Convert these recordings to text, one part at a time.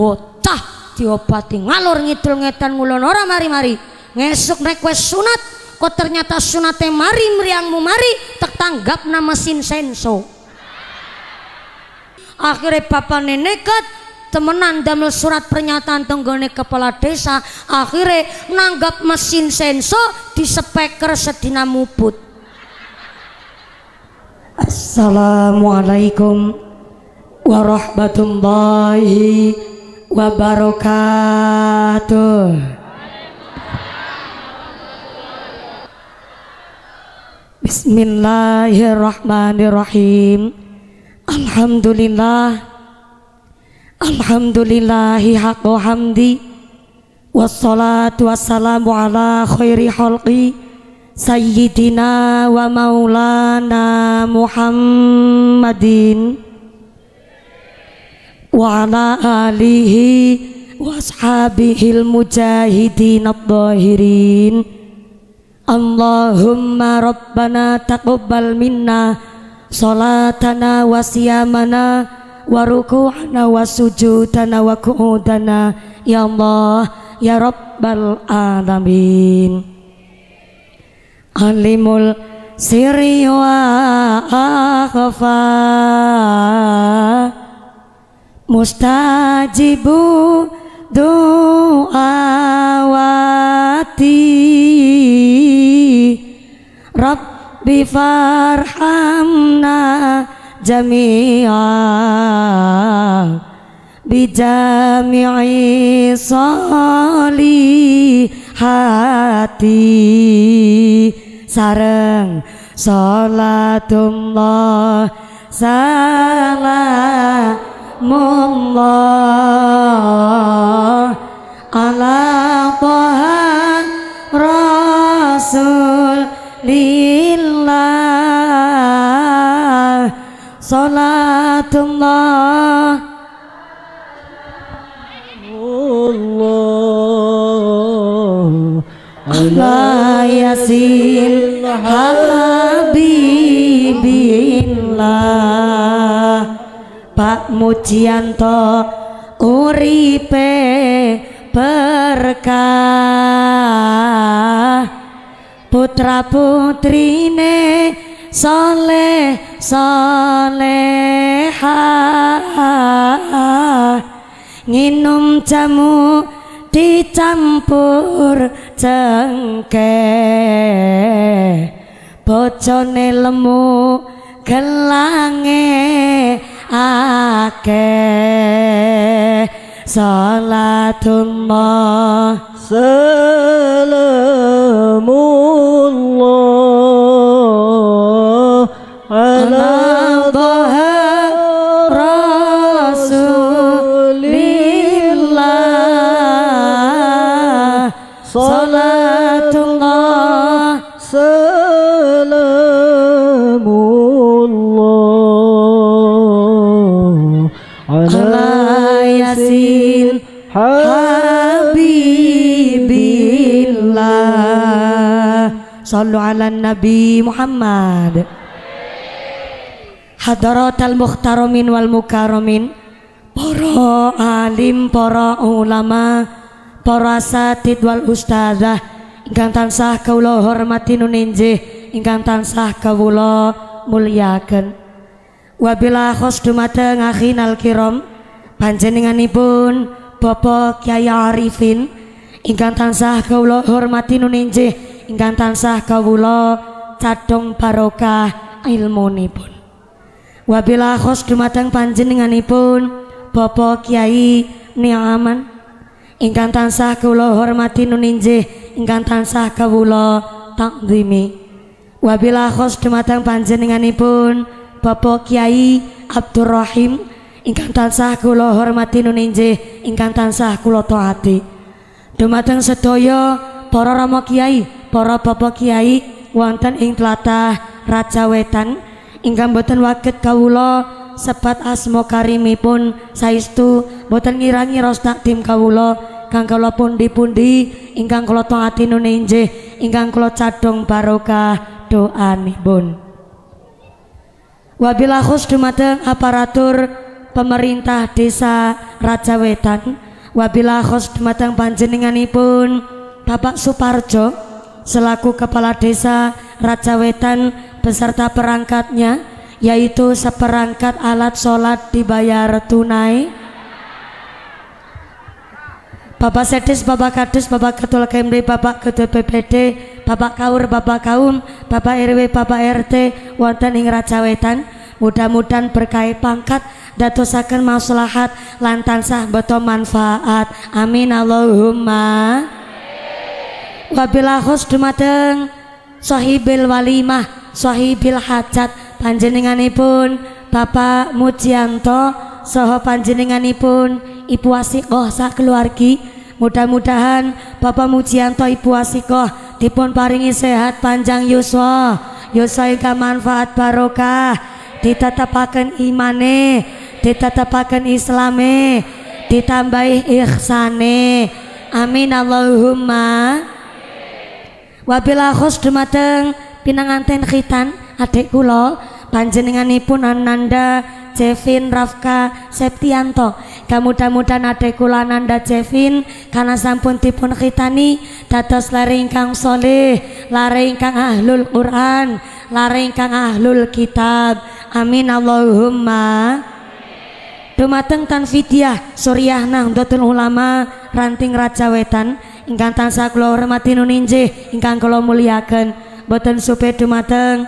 botah diobati ngalor ngidul ngedan ngulon ora mari-mari ngesuk request sunat kok ternyata sunate mari meriangmu mari tertanggap nama sin senso akhirnya bapak nenekat temenan damel surat pernyataan tenggone kepala desa akhirnya nanggap mesin senso di speaker sedina mubut Assalamualaikum warahmatullahi wabarakatuh. Bismillahirrahmanirrahim. Alhamdulillah. Alhamdulillahi haqqo hamdi. Wassalatu wassalamu ala khairi khalqi sayyidina wa maulana Muhammadin wa'ala alihi wa sahabihi al Allahumma rabbana taqbal minna salatana wa siyamana wa Ya Allah Ya Rabbal Alamin Alimul Siri wa mustajibu du'awati Rabbi farhamna jami'a bijami'i solihati sareng salatullah salam Allah ala tohan rasulillah salatullah Allah ala yasin habibillah Pak Mujianto uripe berkah putra putrine soleh soleha nginum jamu dicampur cengkeh bojone lemu gelange ake salatullah salamullah ala dhahar Sallu ala Nabi Muhammad Hadaratal mukhtaromin wal mukaromin Para alim, para ulama Para satid wal ustazah Ingkang tansah kawula hormati nuninjih Ingkang tansah kawula mulyaken Wabila khos dumateng al kiram Panjenenganipun Bapak Kiai Arifin ingkang tansah kawula hormati nuninjih ingkang tansah kawula cadhong barokah ilmunipun. Wabila khos dumateng panjenenganipun Bapak Kiai Niaman ingkang tansah kawula hormati nuninjih ingkang tansah kawula takdimi. Wabila khos dumateng panjenenganipun Bapak Kiai Abdurrahim ingkang tansah kula hormati nuninjih ingkang tansah kula taati. Dumateng sedaya para rama kiai para bapak kiai wonten ing tlatah Raja Wetan ingkang boten waget kawula sebat asma karimipun saestu boten ngirangi ros tim kawula kang kala pundi-pundi ingkang kala taati injih ingkang kula cadhong barokah doanipun wabila khus dumateng aparatur pemerintah desa Raja Wetan wabila khus dumateng panjenenganipun Bapak Suparjo selaku Kepala Desa Raja Wetan beserta perangkatnya yaitu seperangkat alat sholat dibayar tunai Bapak Sedis, Bapak Kadus, Bapak Ketua KMD, Bapak Ketua ppd Bapak Kaur, Bapak Kaum, Bapak RW, Bapak RT, wonten ing Raja Wetan. Mudah-mudahan berkait pangkat datosaken maslahat lan tansah beto manfaat. Amin Allahumma. Wabilah khus dumateng sohibil walimah, sohibil hajat panjenenganipun Bapak Mujianto soho panjenenganipun Ibu Asikoh sak keluargi. Mudah-mudahan Bapak Mujianto Ibu Asikoh dipun paringi sehat panjang yuswa, yuswa ingka manfaat barokah, ditetapakan imane, ditetapakan islame, ditambahi ihsane. Amin Allahumma wabila khos dumateng pinanganten khitan adik kula panjenenganipun Ananda Jevin Rafka Septianto kamuda-mudan adik kula Ananda Jevin karena sampun tipun khitani dados lare ingkang soleh lare ingkang ahlul Quran lare ingkang ahlul kitab amin Allahumma Dumateng suriah Suryahna Hundatul Ulama Ranting Raja Wetan ingkang tansah kula hormati nuninjih ingkang kula muliaken boten supe dumateng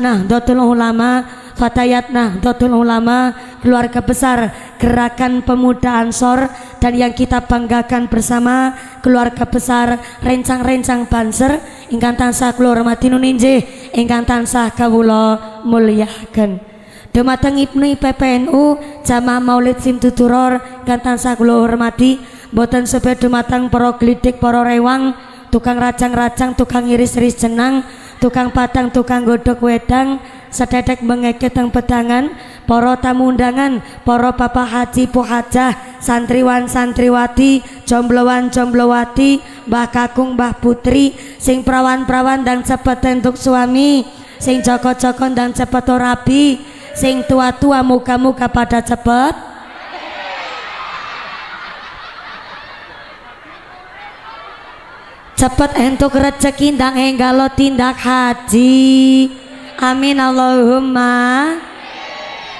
nah dotul Ulama fatayat nah Dotul Ulama keluarga besar gerakan pemuda Ansor dan yang kita banggakan bersama keluarga besar rencang-rencang Banser ingkang tansah kula hormati nuninjih ingkang tansah kawula muliakan dumateng Ibnu PPNU Jamaah Maulid Simtuturor kang tansah kula hormati boten sepe dumateng porok glidik poro rewang tukang racang racang, tukang iris-iris jenang tukang patang tukang godok wedang sedetek mengeket teng pedangan para tamu undangan para bapak haji puhajah santriwan santriwati jomblowan jomblowati mbah kakung mbah putri sing perawan-perawan dan cepet untuk suami sing joko-joko dan cepet rabi Sing tua-tua muka-muka pada cepet Cepet entuk rezeki ndang enggalo tindak haji Amin Allahumma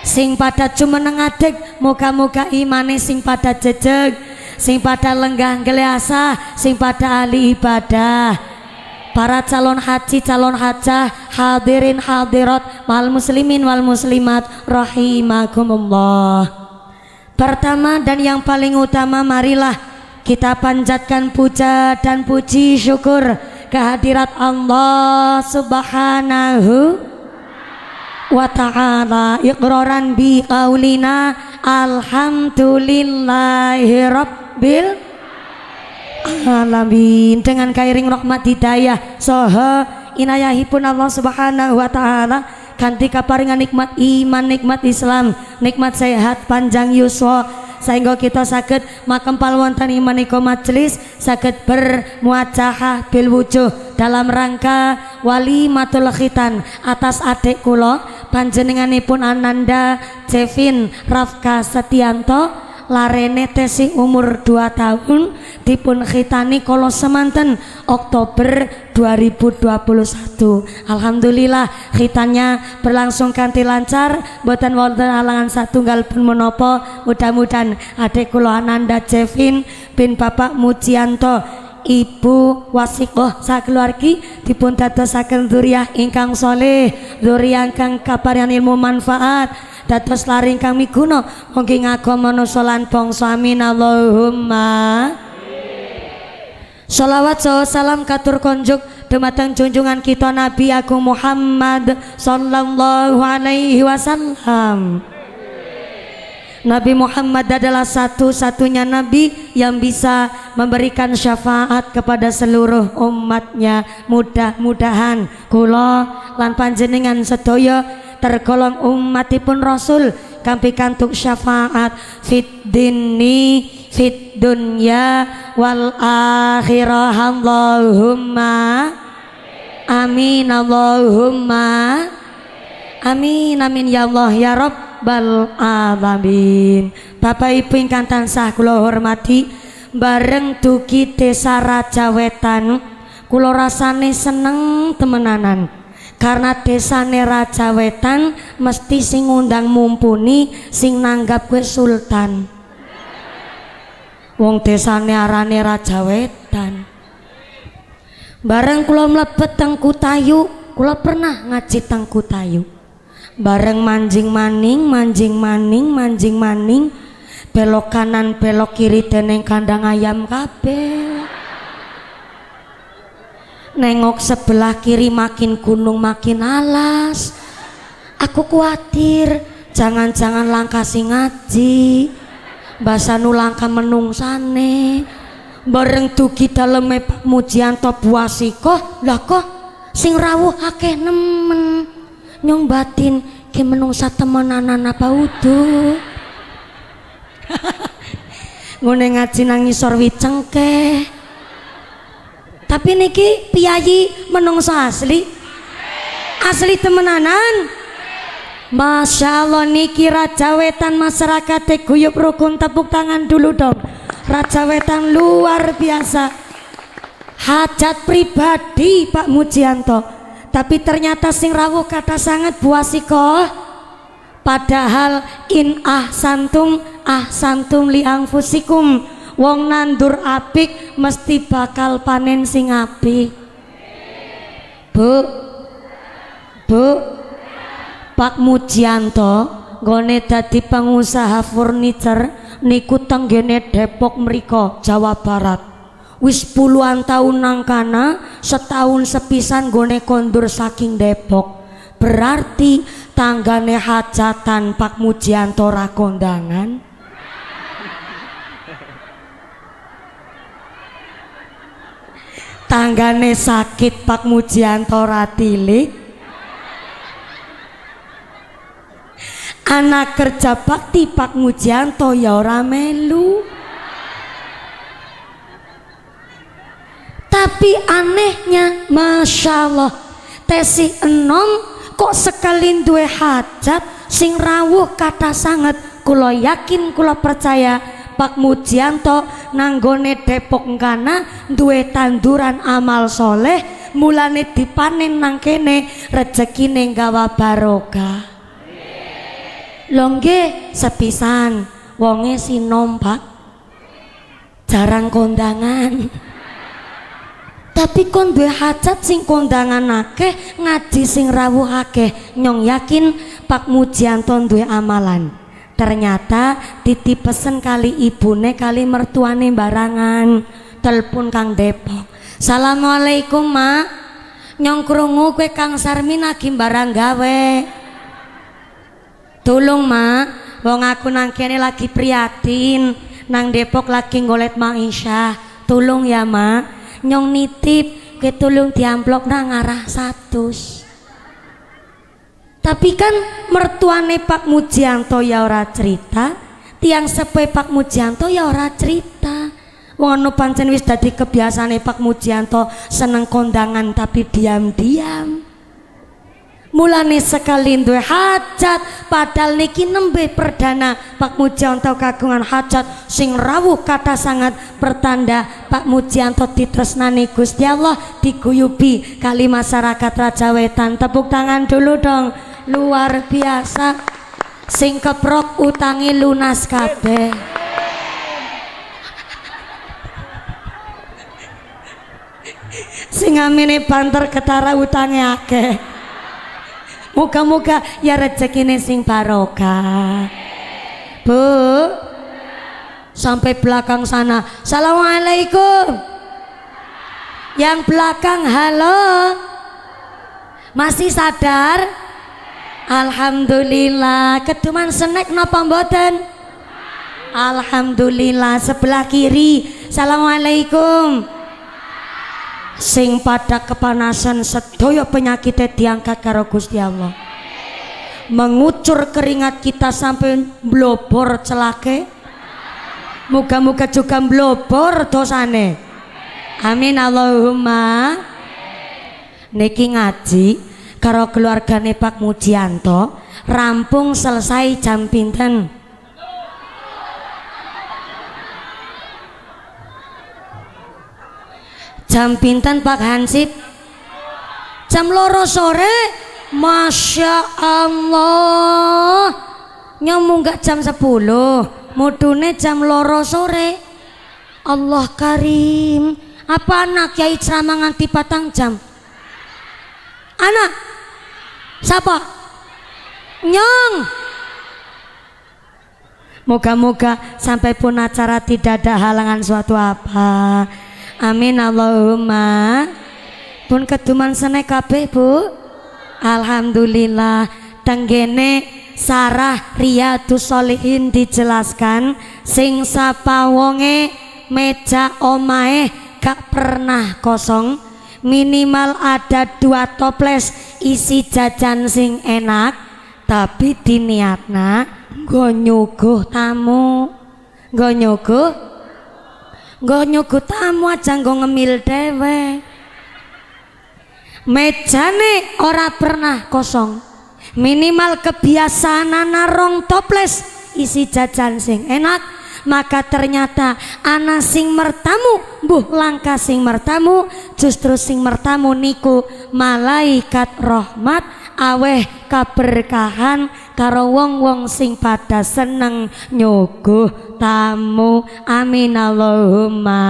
Sing pada cuma nengadek Muka-muka imane sing pada jejeg Sing pada lenggang geleasa Sing pada ali ibadah para calon haji calon hajah hadirin hadirat wal muslimin wal muslimat rahimakumullah pertama dan yang paling utama marilah kita panjatkan puja dan puji syukur kehadirat Allah subhanahu wa ta'ala iqraran bi qaulina alhamdulillahi rabbil alamin dengan kairing rahmat hidayah soha inayahipun Allah subhanahu wa ta'ala ganti kaparingan nikmat iman nikmat Islam nikmat sehat panjang yuswa sehingga kita sakit makempal wonten iku majelis sakit bermuacaha bil dalam rangka wali matul khitan atas adik kulo, panjenenganipun Ananda Jevin Rafka Setianto larene tesi umur 2 tahun dipun khitani kalau semanten Oktober 2021 Alhamdulillah khitannya berlangsung kanti lancar buatan wonten halangan satu gal pun menopo mudah-mudahan adik kula Ananda Jevin bin Bapak Mujianto Ibu Wasikoh sakeluargi dipun dadosaken duriah ingkang soleh duriah ingkang kaparian ilmu manfaat dados laring kami guna mugi ngagama nusa lan bangsa amin Allahumma Salawat saha salam katur konjuk dumateng junjungan kita Nabi aku Muhammad sallallahu alaihi wasallam. Nabi Muhammad adalah satu-satunya Nabi yang bisa memberikan syafaat kepada seluruh umatnya mudah-mudahan kula lan panjenengan sedaya tergolong umatipun Rasul kampi kantuk syafaat fit dini fit dunya wal akhirah Allahumma amin Allahumma amin amin ya Allah ya Rabbal alamin Bapak Ibu kantan sah kula hormati bareng duki desa Raja Wetan kula rasane seneng temenanan karena desane raja wetan mesti sing ngundang mumpuni sing nanggap kue sultan wong desane arane raja wetan bareng kula mlebet teng Kutayu kula pernah ngaji teng Kutayu bareng manjing maning manjing maning manjing maning belok kanan belok kiri deneng kandang ayam kabeh nengok sebelah kiri makin gunung makin alas aku khawatir jangan-jangan langkah sing ngaji nulangka langkah sane bareng dugi kita mujian to puasiko, lah kok sing rawuh akeh nemen nyong batin ke menungsa temenanan apa udu ngone ngaji nangisor wicengkeh tapi niki piyayi menungso asli asli temenanan Masya Allah niki Raja Wetan masyarakat guyup rukun tepuk tangan dulu dong Raja Wetan luar biasa hajat pribadi Pak Mujianto tapi ternyata sing rawuh kata sangat buasiko padahal in ah santum ah santum liang fusikum wong nandur apik mesti bakal panen sing apik Bu Bu Pak Mujianto gone dadi pengusaha furniture niku tenggene Depok meriko, Jawa Barat wis puluhan tahun nangkana setahun sepisan gone kondur saking Depok berarti tanggane hajatan Pak Mujianto rakondangan? tanggane sakit Pak Mujianto Ratili anak kerja bakti Pak Mujianto ya ora melu tapi anehnya Masya Allah tesi enom kok sekali duwe hajat sing rawuh kata sangat kulo yakin kulo percaya Pak Mujianto nanggone Depok kana duwe tanduran amal soleh mulane dipanen nang kene rezekine gawa barokah. Longge sepisan wonge sinom, Pak. Jarang kondangan. Tapi kon duwe hajat sing kondangan akeh, ngaji sing rawuh akeh, nyong yakin Pak Mujianto duwe amalan. ternyata titip pesen kali ibune kali mertuane barangan telepon Kang Depok Assalamualaikum mak nyongkrungu kue Kang Sarmin lagi barang gawe tulung Ma, wong aku nangkene laki lagi prihatin nang Depok lagi ngolet mak Insya tulung ya mak nyong nitip tulung diamplok nang arah satus tapi kan mertuane Pak Mujianto ya ora cerita, tiang sepe Pak Mujianto ya ora cerita. wono pancen wis dadi kebiasaan Pak Mujianto seneng kondangan tapi diam-diam. Mulane sekali duwe hajat padahal niki nembe perdana Pak Mujianto kagungan hajat sing rawuh kata sangat pertanda Pak Mujianto ditresnani Gusti Allah diguyubi kali masyarakat Raja Wetan tepuk tangan dulu dong luar biasa sing keprok utangi lunas kabeh sing amene banter ketara utange akeh muka muka ya rezekine sing barokah Bu sampai belakang sana Assalamualaikum yang belakang halo masih sadar Alhamdulillah keduman senek napa mboten Alhamdulillah sebelah kiri Assalamualaikum sing pada kepanasan sedaya penyakitnya diangkat karo Gusti Allah mengucur keringat kita sampai blobor celake Muka muka juga blobor dosane amin Allahumma niki ngaji karo keluargane Pak Mujianto rampung selesai jam pinten jam pinten Pak Hansip jam loro sore Masya Allah nyamuk gak jam 10 mudune jam loro sore Allah karim apa anak kiai ceramah nganti patang jam anak Sapa? Nyong. Moga-moga sampai pun acara tidak ada halangan suatu apa. Amin Allahumma. Pun keduman sene kabeh, Bu. Alhamdulillah tenggene Sarah Riyadus Solihin dijelaskan sing sapa wonge meja omae gak pernah kosong minimal ada dua toples isi jajan sing enak tapi diniatna nggo nyuguh tamu nggo nyuguh nggo nyuguh tamu aja nggo ngemil meja nih ora pernah kosong minimal kebiasaan narong toples isi jajan sing enak maka ternyata ana sing mertamu buh langka sing mertamu justru sing mertamu niku malaikat rahmat aweh keberkahan karo wong-wong sing pada seneng nyuguh tamu amin Allahumma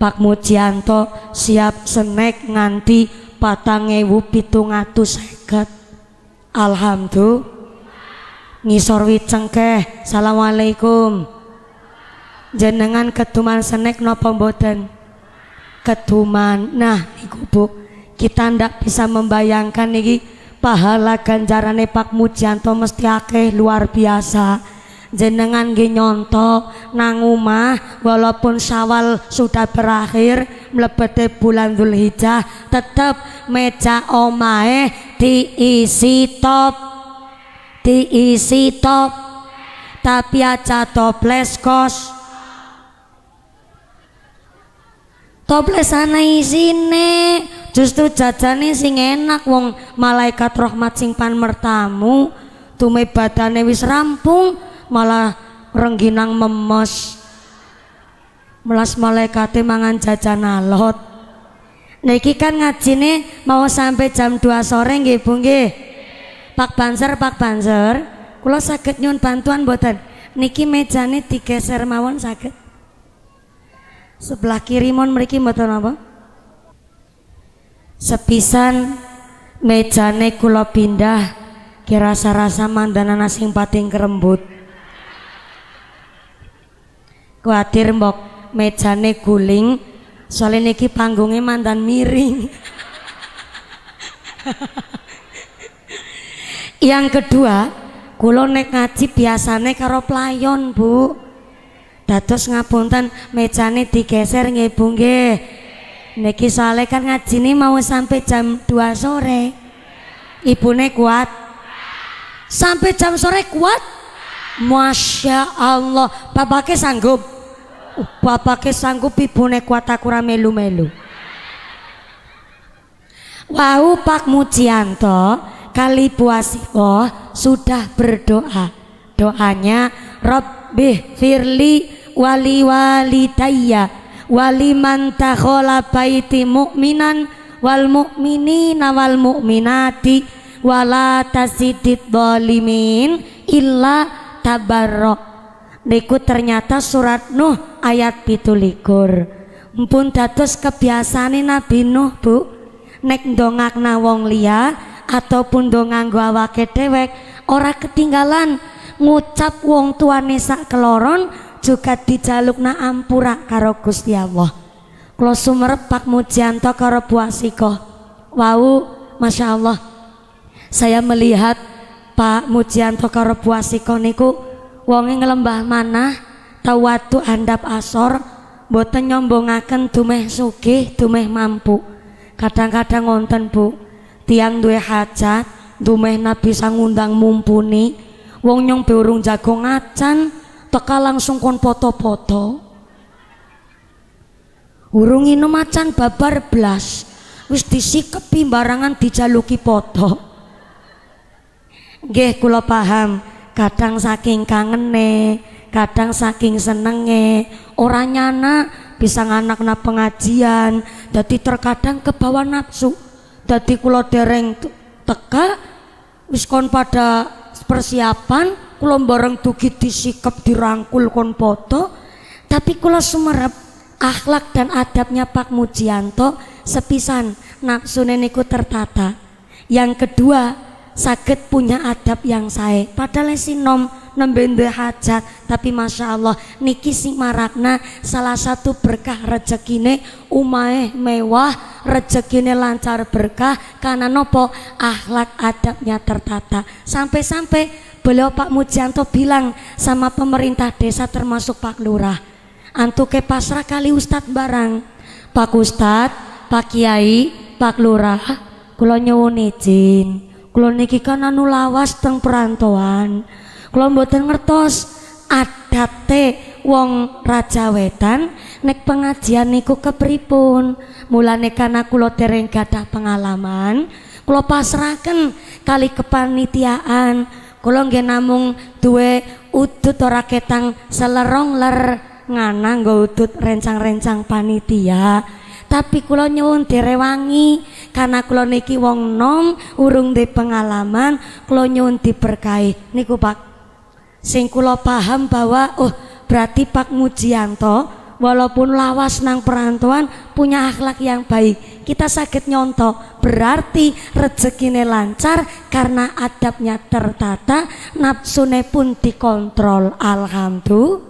Pak Mujianto siap senek nganti patang ewu pitung atus seket Alhamdulillah ngisor wit cengkeh Assalamualaikum jenengan ketuman senek nopo pemboten, ketuman nah iku bu kita ndak bisa membayangkan niki pahala ganjarane Pak Mujianto mesti akeh luar biasa jenengan nggih nyonto nang umah walaupun sawal sudah berakhir mlebete bulan Zulhijjah tetap meja omae diisi top diisi top tapi aja toples kos toplesane isine justru jajane sing enak wong malaikat rahmat sing panmertamu tume badane wis rampung malah rengginang memos melas malaikat mangan jajan alot niki kan ngajine mau sampai jam 2 sore nggih Bu nggih Pak Banser, Pak Banser, kula sakit nyun bantuan boten Niki mejane digeser mawon sakit. Sebelah kiri mon mriki mboten apa? Sepisan mejane kula pindah kira rasa mandanana sing pating kerembut. Kuatir mbok mejane guling soalnya niki panggungnya mandan miring. yang kedua kula nek ngaji biasane karo playon Bu dados ngapunten mejane digeser nggih Bu nggih niki soale kan ngajine mau sampai jam 2 sore ibune kuat sampai jam sore kuat Masya Allah Bapaknya sanggup uh, Bapaknya sanggup ibune kuat aku melu-melu Wau Pak Mujianto kali puasiko sudah berdoa. Doanya Rabbih firli wali wali daya wali man takhala baiti mu'minan wal mu'minina wal mu'minati wala tasidid dolimin illa tabarrok niku ternyata surat Nuh ayat pitulikur mpun dados kebiasaan Nabi Nuh bu nek dongakna wong liya ataupun dongang gua awake dewek ora ketinggalan ngucap wong tuane sak keloron juga dijalukna ampura karo Gusti Allah kalau sumerep Pak Mujianto karo buasiko wau Masya Allah saya melihat Pak Mujianto karo buasiko niku wonge ngelembah tau tawatu andap asor boten nyombongaken dumeh sugih dumeh mampu kadang-kadang wonten -kadang Bu tiang duwe hajat dumehna bisa ngundang mumpuni wong nyong beurung jago ngacan teka langsung kon foto-foto urung ini macan babar belas, wis disikepi barangan dijaluki foto Gih kula paham kadang saking nge, kadang saking senenge Orang nyana bisa nganakna pengajian jadi terkadang kebawa nafsu dadi kula dereng teka wis kon pada persiapan kula bareng dugi disikep dirangkul kon foto tapi kula sumerep akhlak dan adabnya Pak Mujianto sepisan nak niku tertata yang kedua sakit punya adab yang saya padahal nom nembe hajat tapi masya Allah niki sing marakna salah satu berkah rezekine umae mewah rezekine lancar berkah karena nopo akhlak adabnya tertata sampai-sampai beliau Pak Mujianto bilang sama pemerintah desa termasuk Pak Lurah ke pasrah kali Ustadz barang Pak Ustadz Pak Kiai Pak Lurah kula nyuwun izin kula niki kan anu lawas teng perantauan kula mboten ngertos adapte wong raja wetan nek pengajian niku kepripun mulane karena kula dereng gadah pengalaman kula pasrahken kali kepanitiaan kula nggih namung duwe udut ora ketang selerong ler ngana nggo udut rencang-rencang panitia tapi kula nyuwun direwangi karena kula niki wong nom urung di pengalaman kula nyuwun diberkai, niku Pak sing kula paham bahwa oh berarti Pak Mujianto walaupun lawas nang perantuan punya akhlak yang baik kita sakit nyontoh berarti rezekine lancar karena adabnya tertata nafsune pun dikontrol alhamdulillah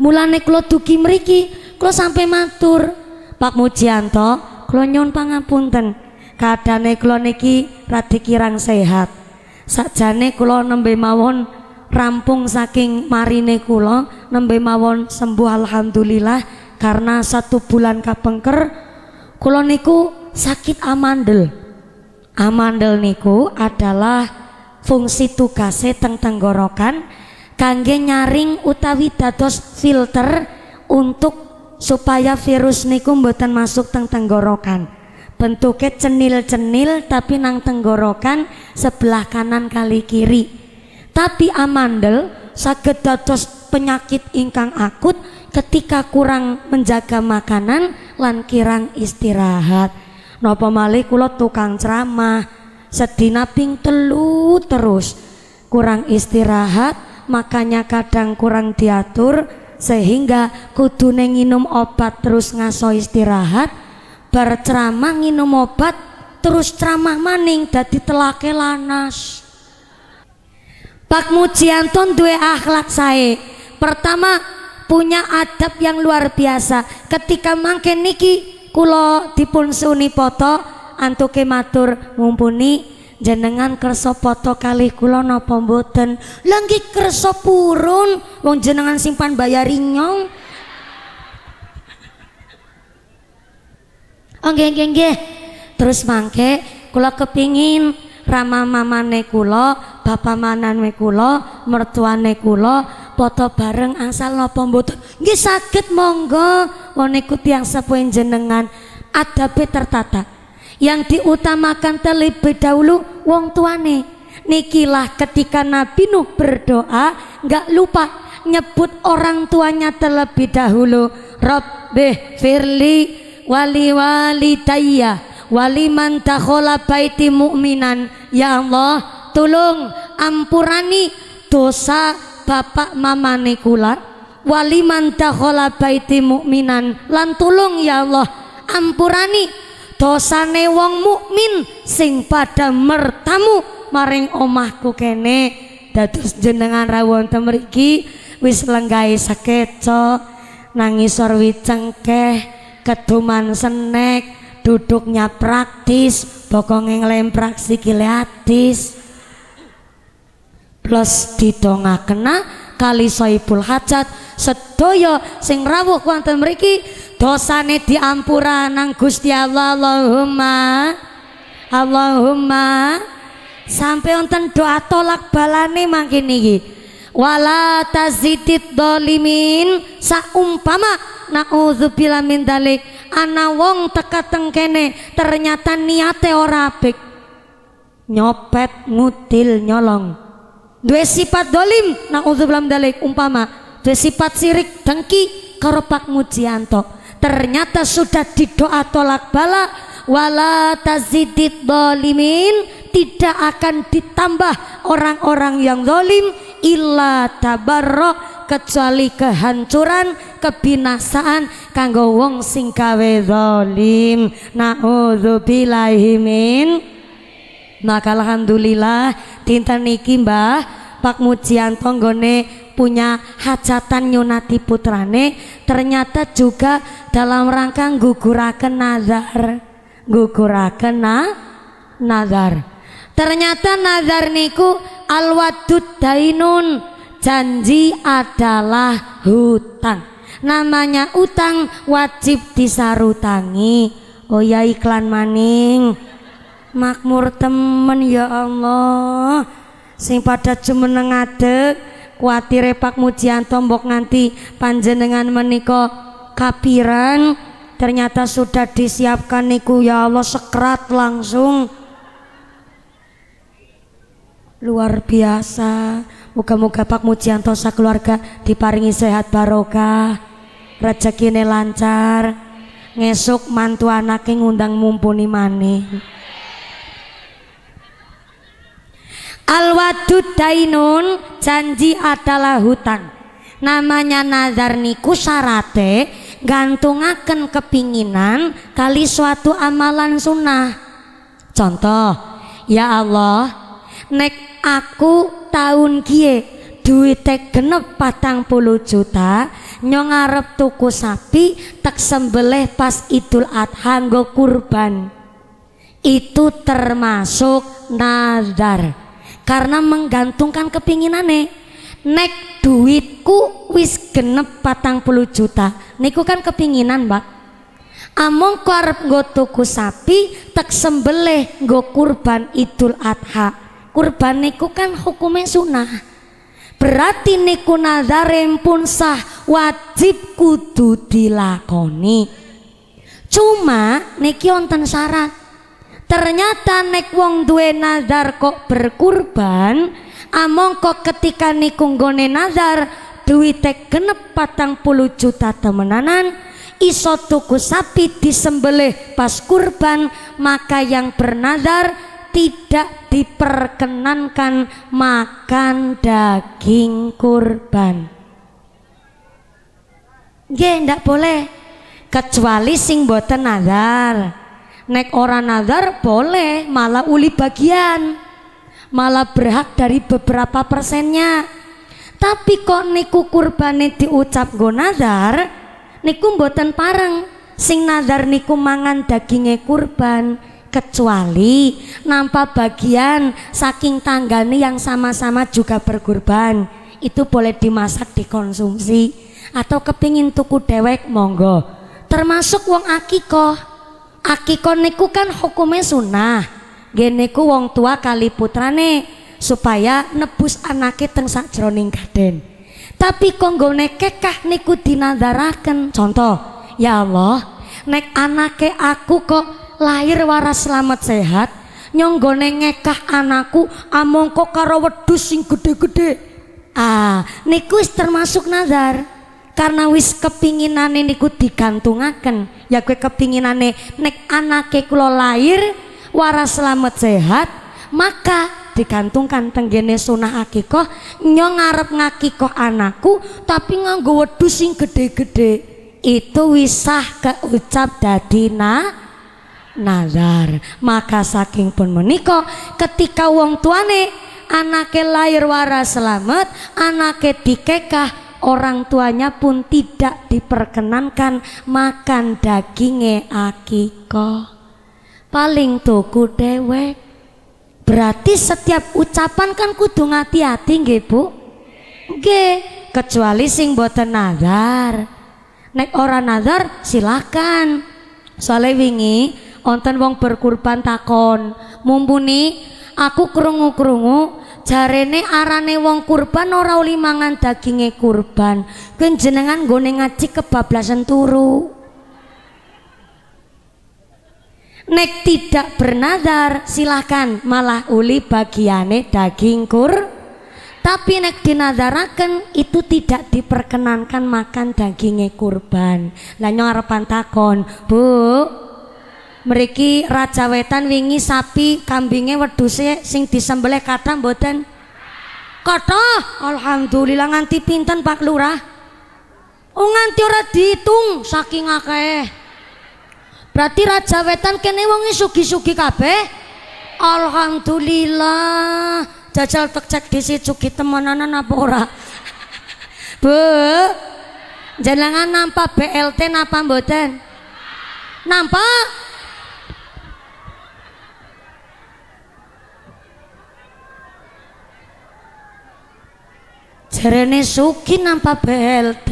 mulane kula dugi mriki kula sampai matur Pak Mujianto kula nyon pangapunten kadane kula niki radi kirang sehat sakjane kula nembe mawon rampung saking marine kula nembe mawon sembuh alhamdulillah karena satu bulan kapengker kula niku sakit amandel amandel niku adalah fungsi tugase teng tenggorokan kangge nyaring utawi dados filter untuk supaya virus niku mboten masuk teng tenggorokan bentuknya cenil-cenil tapi nang tenggorokan sebelah kanan kali kiri tapi amandel saged dados penyakit ingkang akut ketika kurang menjaga makanan lan kirang istirahat. Napa malih kula tukang ceramah sedina ping telu terus kurang istirahat makanya kadang kurang diatur sehingga kudu nginum obat terus ngaso istirahat berceramah nginum obat terus ceramah maning dadi telake lanas Pak Mujianton dua akhlak saya pertama punya adab yang luar biasa ketika mangke niki kulo dipun suni poto antuke matur mumpuni jenengan kerso poto kali kulo nopo mboten lengki kerso purun wong jenengan simpan bayar nyong oh nge, nge. terus mangke kulo kepingin rama mamane kula, bapa manane kula, mertuane kula foto bareng angsal napa mboten. Nggih saged monggo niku tiyang sepuh jenengan adabe tertata. Yang diutamakan terlebih dahulu wong tuane. Nikilah ketika Nabi Nuh berdoa nggak lupa nyebut orang tuanya terlebih dahulu. Rabbih firli wali wali tayyah waliman takhola baiti mukminan ya Allah tolong ampurani dosa bapak mamane kula waliman takhola baiti mukminan lan tulung ya Allah ampurani dosane wong mukmin sing pada mertamu maring omahku kene dados jenengan rawon temeriki wis lenggai sakeco nangisor wicengkeh keduman senek duduknya praktis pokoknya nglemprak sikile atis plus didonga kena kali soibul hajat sedoyo sing rawuh kuantan mriki dosane diampura nang Gusti Allah Allahumma Allahumma sampai wonten doa tolak balane mangkin niki wala tazidid dolimin saumpama naudzubillah min dalik ana wong teka tengkene ternyata niate ora apik nyopet ngutil nyolong dua sifat dolim na'udzubillah dalik umpama dua sifat sirik dengki karo pak mujianto ternyata sudah didoa tolak bala wala tazidid dolimin tidak akan ditambah orang-orang yang dolim illa tabarro kecuali kehancuran kebinasaan kanggo wong sing gawe zalim naudzubillahi min maka alhamdulillah dinten niki Mbah Pak Mujianto nggone punya hajatan nyunati putrane ternyata juga dalam rangka gugurakan nazar gugurakan na nazar ternyata nazar niku alwadud dainun janji adalah hutang namanya utang wajib disarutangi oh ya iklan maning makmur temen ya Allah sing pada cuman ngadek kuatir repak mujian tombok nanti. panjenengan meniko kapiran ternyata sudah disiapkan niku ya Allah sekrat langsung luar biasa Muga-muga Pak Mujianto keluarga diparingi sehat barokah, rezekine lancar, ngesuk mantu anake undang mumpuni maneh. Alwadud dainun janji adalah hutan. Namanya nazar niku syarate gantungaken kepinginan kali suatu amalan sunnah. Contoh, ya Allah, nek aku Tahun kie duwite genep patang puluh juta nyong tuku sapi tak sembelih pas idul adha nggo kurban itu termasuk nazar karena menggantungkan kepinginane nek duitku wis genep patang puluh juta niku kan kepinginan mbak among ku nggo tuku sapi tak sembelih nggo kurban idul adha kurban niku kan hukumnya sunnah berarti niku nazarim pun sah wajib kudu dilakoni cuma niki wonten syarat ternyata nek wong duwe nazar kok berkurban among ah, kok ketika niku nggone nazar duwite genep patang puluh juta temenanan iso tuku sapi disembelih pas kurban maka yang bernazar tidak diperkenankan makan daging kurban ya ndak boleh kecuali sing boten nazar nek ora nazar boleh malah uli bagian malah berhak dari beberapa persennya tapi kok niku kurbane diucap go nazar niku mboten pareng sing nazar niku mangan daginge kurban kecuali nampak bagian saking tanggane yang sama-sama juga berkurban itu boleh dimasak dikonsumsi atau kepingin tuku dewek monggo termasuk wong akiko akiko niku kan hukumnya sunnah geneku wong tua kali putrane supaya nebus anaknya teng sakjroning gaden tapi konggo kekah niku dinadaraken contoh ya Allah nek anake aku kok lahir waras selamat sehat nyonggone ngekah anakku amongko karo wedhus sing gede-gede ah niku wis termasuk nazar karena wis kepinginane niku digantungaken ya gue kepinginane nek anake kula lahir waras selamat sehat maka digantungkan tenggene sunah akikoh nyong ngarep ngakikoh anakku tapi nganggo wedhus sing gede-gede itu wisah keucap dadi nah nazar maka saking pun meniko. ketika wong tuane anake lahir wara selamat anake dikekah orang tuanya pun tidak diperkenankan makan dagingnya akiko paling tuku dewek berarti setiap ucapan kan kudu hati-hati nggih Bu nggih kecuali sing boten nazar nek ora nazar silakan. soalnya wingi wonten wong berkurban takon mumpuni aku kerungu kerungu, jarene arane wong kurban ora limangan mangan daginge kurban kenjenengan jenengan nggone ngaji kebablasan turu Nek tidak bernadar silahkan malah uli bagiane daging kur tapi nek dinadaraken itu tidak diperkenankan makan dagingnya kurban lah nyarepan takon bu Meriki Raja Wetan wingi sapi kambingnya wedhuse sing disembelih kata mboten? Kathah. Alhamdulillah nganti pinten Pak Lurah? Oh nganti ora diitung saking akeh. Berarti Raja Wetan kene wonge sugi-sugi kabeh? Alhamdulillah. Jajal tek cek disi sugi temenanan apa ora? Bu, jenengan nampak BLT napa mboten? Nampak? Jerene suki nampa BLT.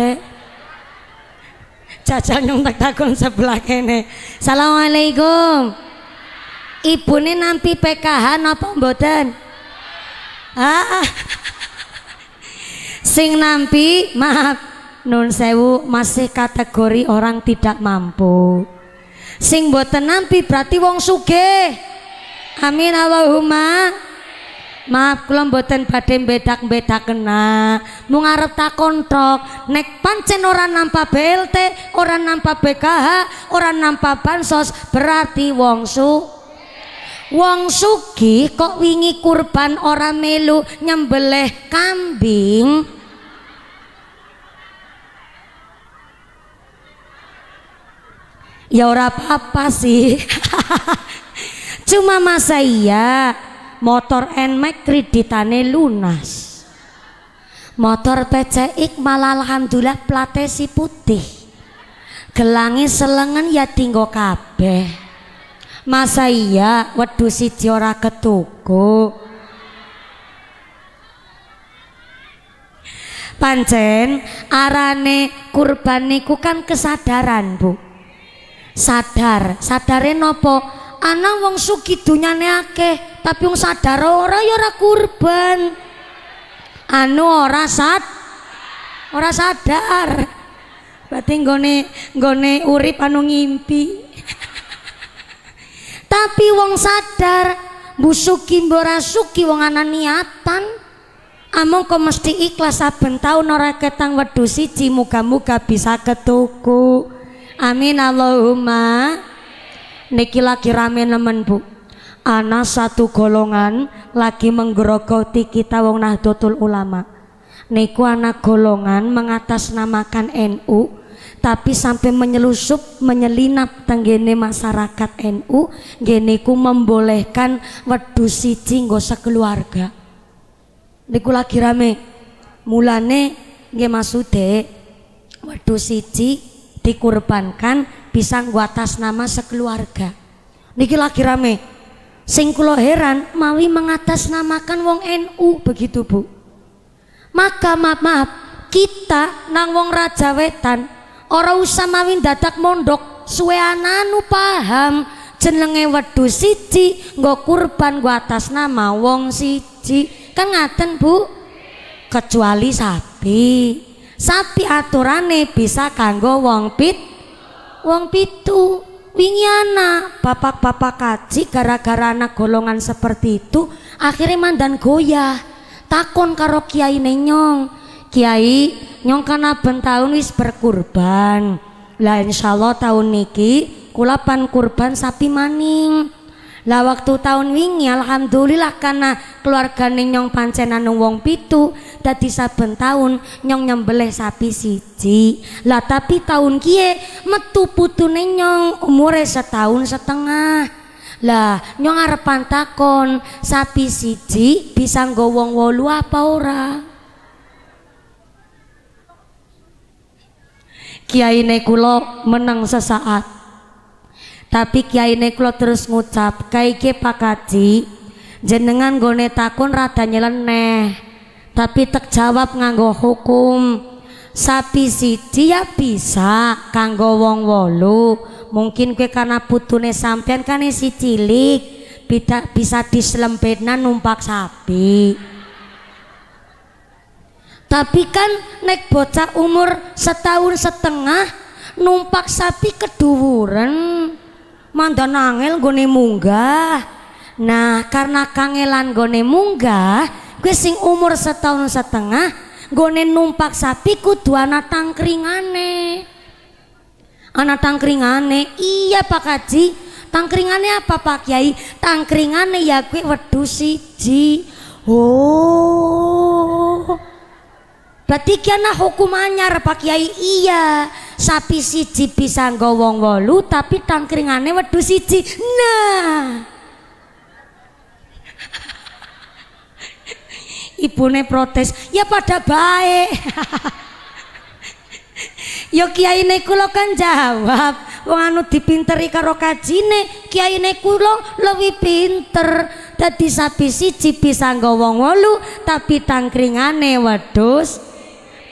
Jajang nang tak takon sebelah kene. Assalamualaikum. nih nampi PKH napa mboten? Ah. Sing nampi maaf nun sewu masih kategori orang tidak mampu. Sing mboten nampi berarti wong suge. Amin Allahumma. Maaf kula mboten badhe mbedak-mbedak kena. Mung arep takon tok, nek pancen ora nampa BLT, ora nampa BKH, ora nampa bansos, berarti wong su Wong sugi kok wingi kurban ora melu nyembelih kambing. Ya ora apa-apa sih. Cuma masa iya motor NMAX kreditane lunas motor PCX malah alhamdulillah plate putih gelangi selengan ya tinggo kabeh masa iya wedu si jora ketuku pancen arane kurban niku kan kesadaran bu sadar sadare nopo ana wong suki dunyane akeh tapi wong sadar ora ya ora kurban anu ora sad ora sadar berarti nggone nggone urip anu ngimpi tapi wong sadar busuki suki wong ana niatan among kok mesti ikhlas saben taun ora ketang wedhus siji muga-muga bisa ketuku amin Allahumma niki lagi rame nemen bu ana satu golongan lagi menggerogoti kita wong Nahdlatul Ulama niku anak golongan mengatasnamakan NU tapi sampai menyelusup menyelinap tenggene masyarakat NU geneku membolehkan wedu siji nggo sekeluarga niku lagi rame mulane nggih maksude wedu siji dikurbankan bisa gua atas nama sekeluarga. Niki lagi rame. Sing heran mawi mengatasnamakan wong NU begitu, Bu. Maka maaf, maaf kita nang wong Raja Wetan ora usah mawi dadak mondok suwe ananu paham jenenge wedhus siji nggo kurban gua atas nama wong siji kan ngaten Bu kecuali sapi sapi aturane bisa kanggo wong pit wong pitu wingi anak bapak-bapak kaji gara-gara anak golongan seperti itu akhirnya mandan goyah takon karo kiai nenyong kiai nyong kana ben tahun wis berkurban lah insyaallah tahun niki kulapan kurban sapi maning lah waktu tahun wingi alhamdulillah karena keluargane nyong pancenan wong pitu dadi saben tahun nyong nyembelih sapi siji. Lah tapi tahun kie metu putu nyong umure setahun setengah. Lah nyong arep takon sapi siji bisa nggo wong wolu apa ora? Kiai nekulo menang sesaat tapi kiai lo terus ngucap kaike pakaci jenengan gone takun rada nyeleneh tapi tek jawab nganggo hukum sapi siji ya bisa kanggo wong wolu mungkin kue karena putune sampean kan si cilik bisa bisa dislempetna numpak sapi tapi kan nek bocah umur setahun setengah numpak sapi keduwuren mandan angel gone munggah. Nah, karena kangelan gone munggah, gue sing umur setahun setengah gone numpak sapi kudu ana tangkringane. Ana tangkringane. Iya Pak Haji. Tangkringane apa Pak Kiai? Tangkringane ya gue wedhus siji. Oh berarti kiana hukumannya Pak Kiai iya sapi siji bisa gowong wolu tapi tangkringannya wedu siji nah ne protes ya pada baik Yo ya kiai ne kulo kan jawab, wong anu dipinteri karo kajine, kiai ne kulo lebih pinter. Dadi sapi siji bisa gowong wong wolu, tapi tangkringane wedus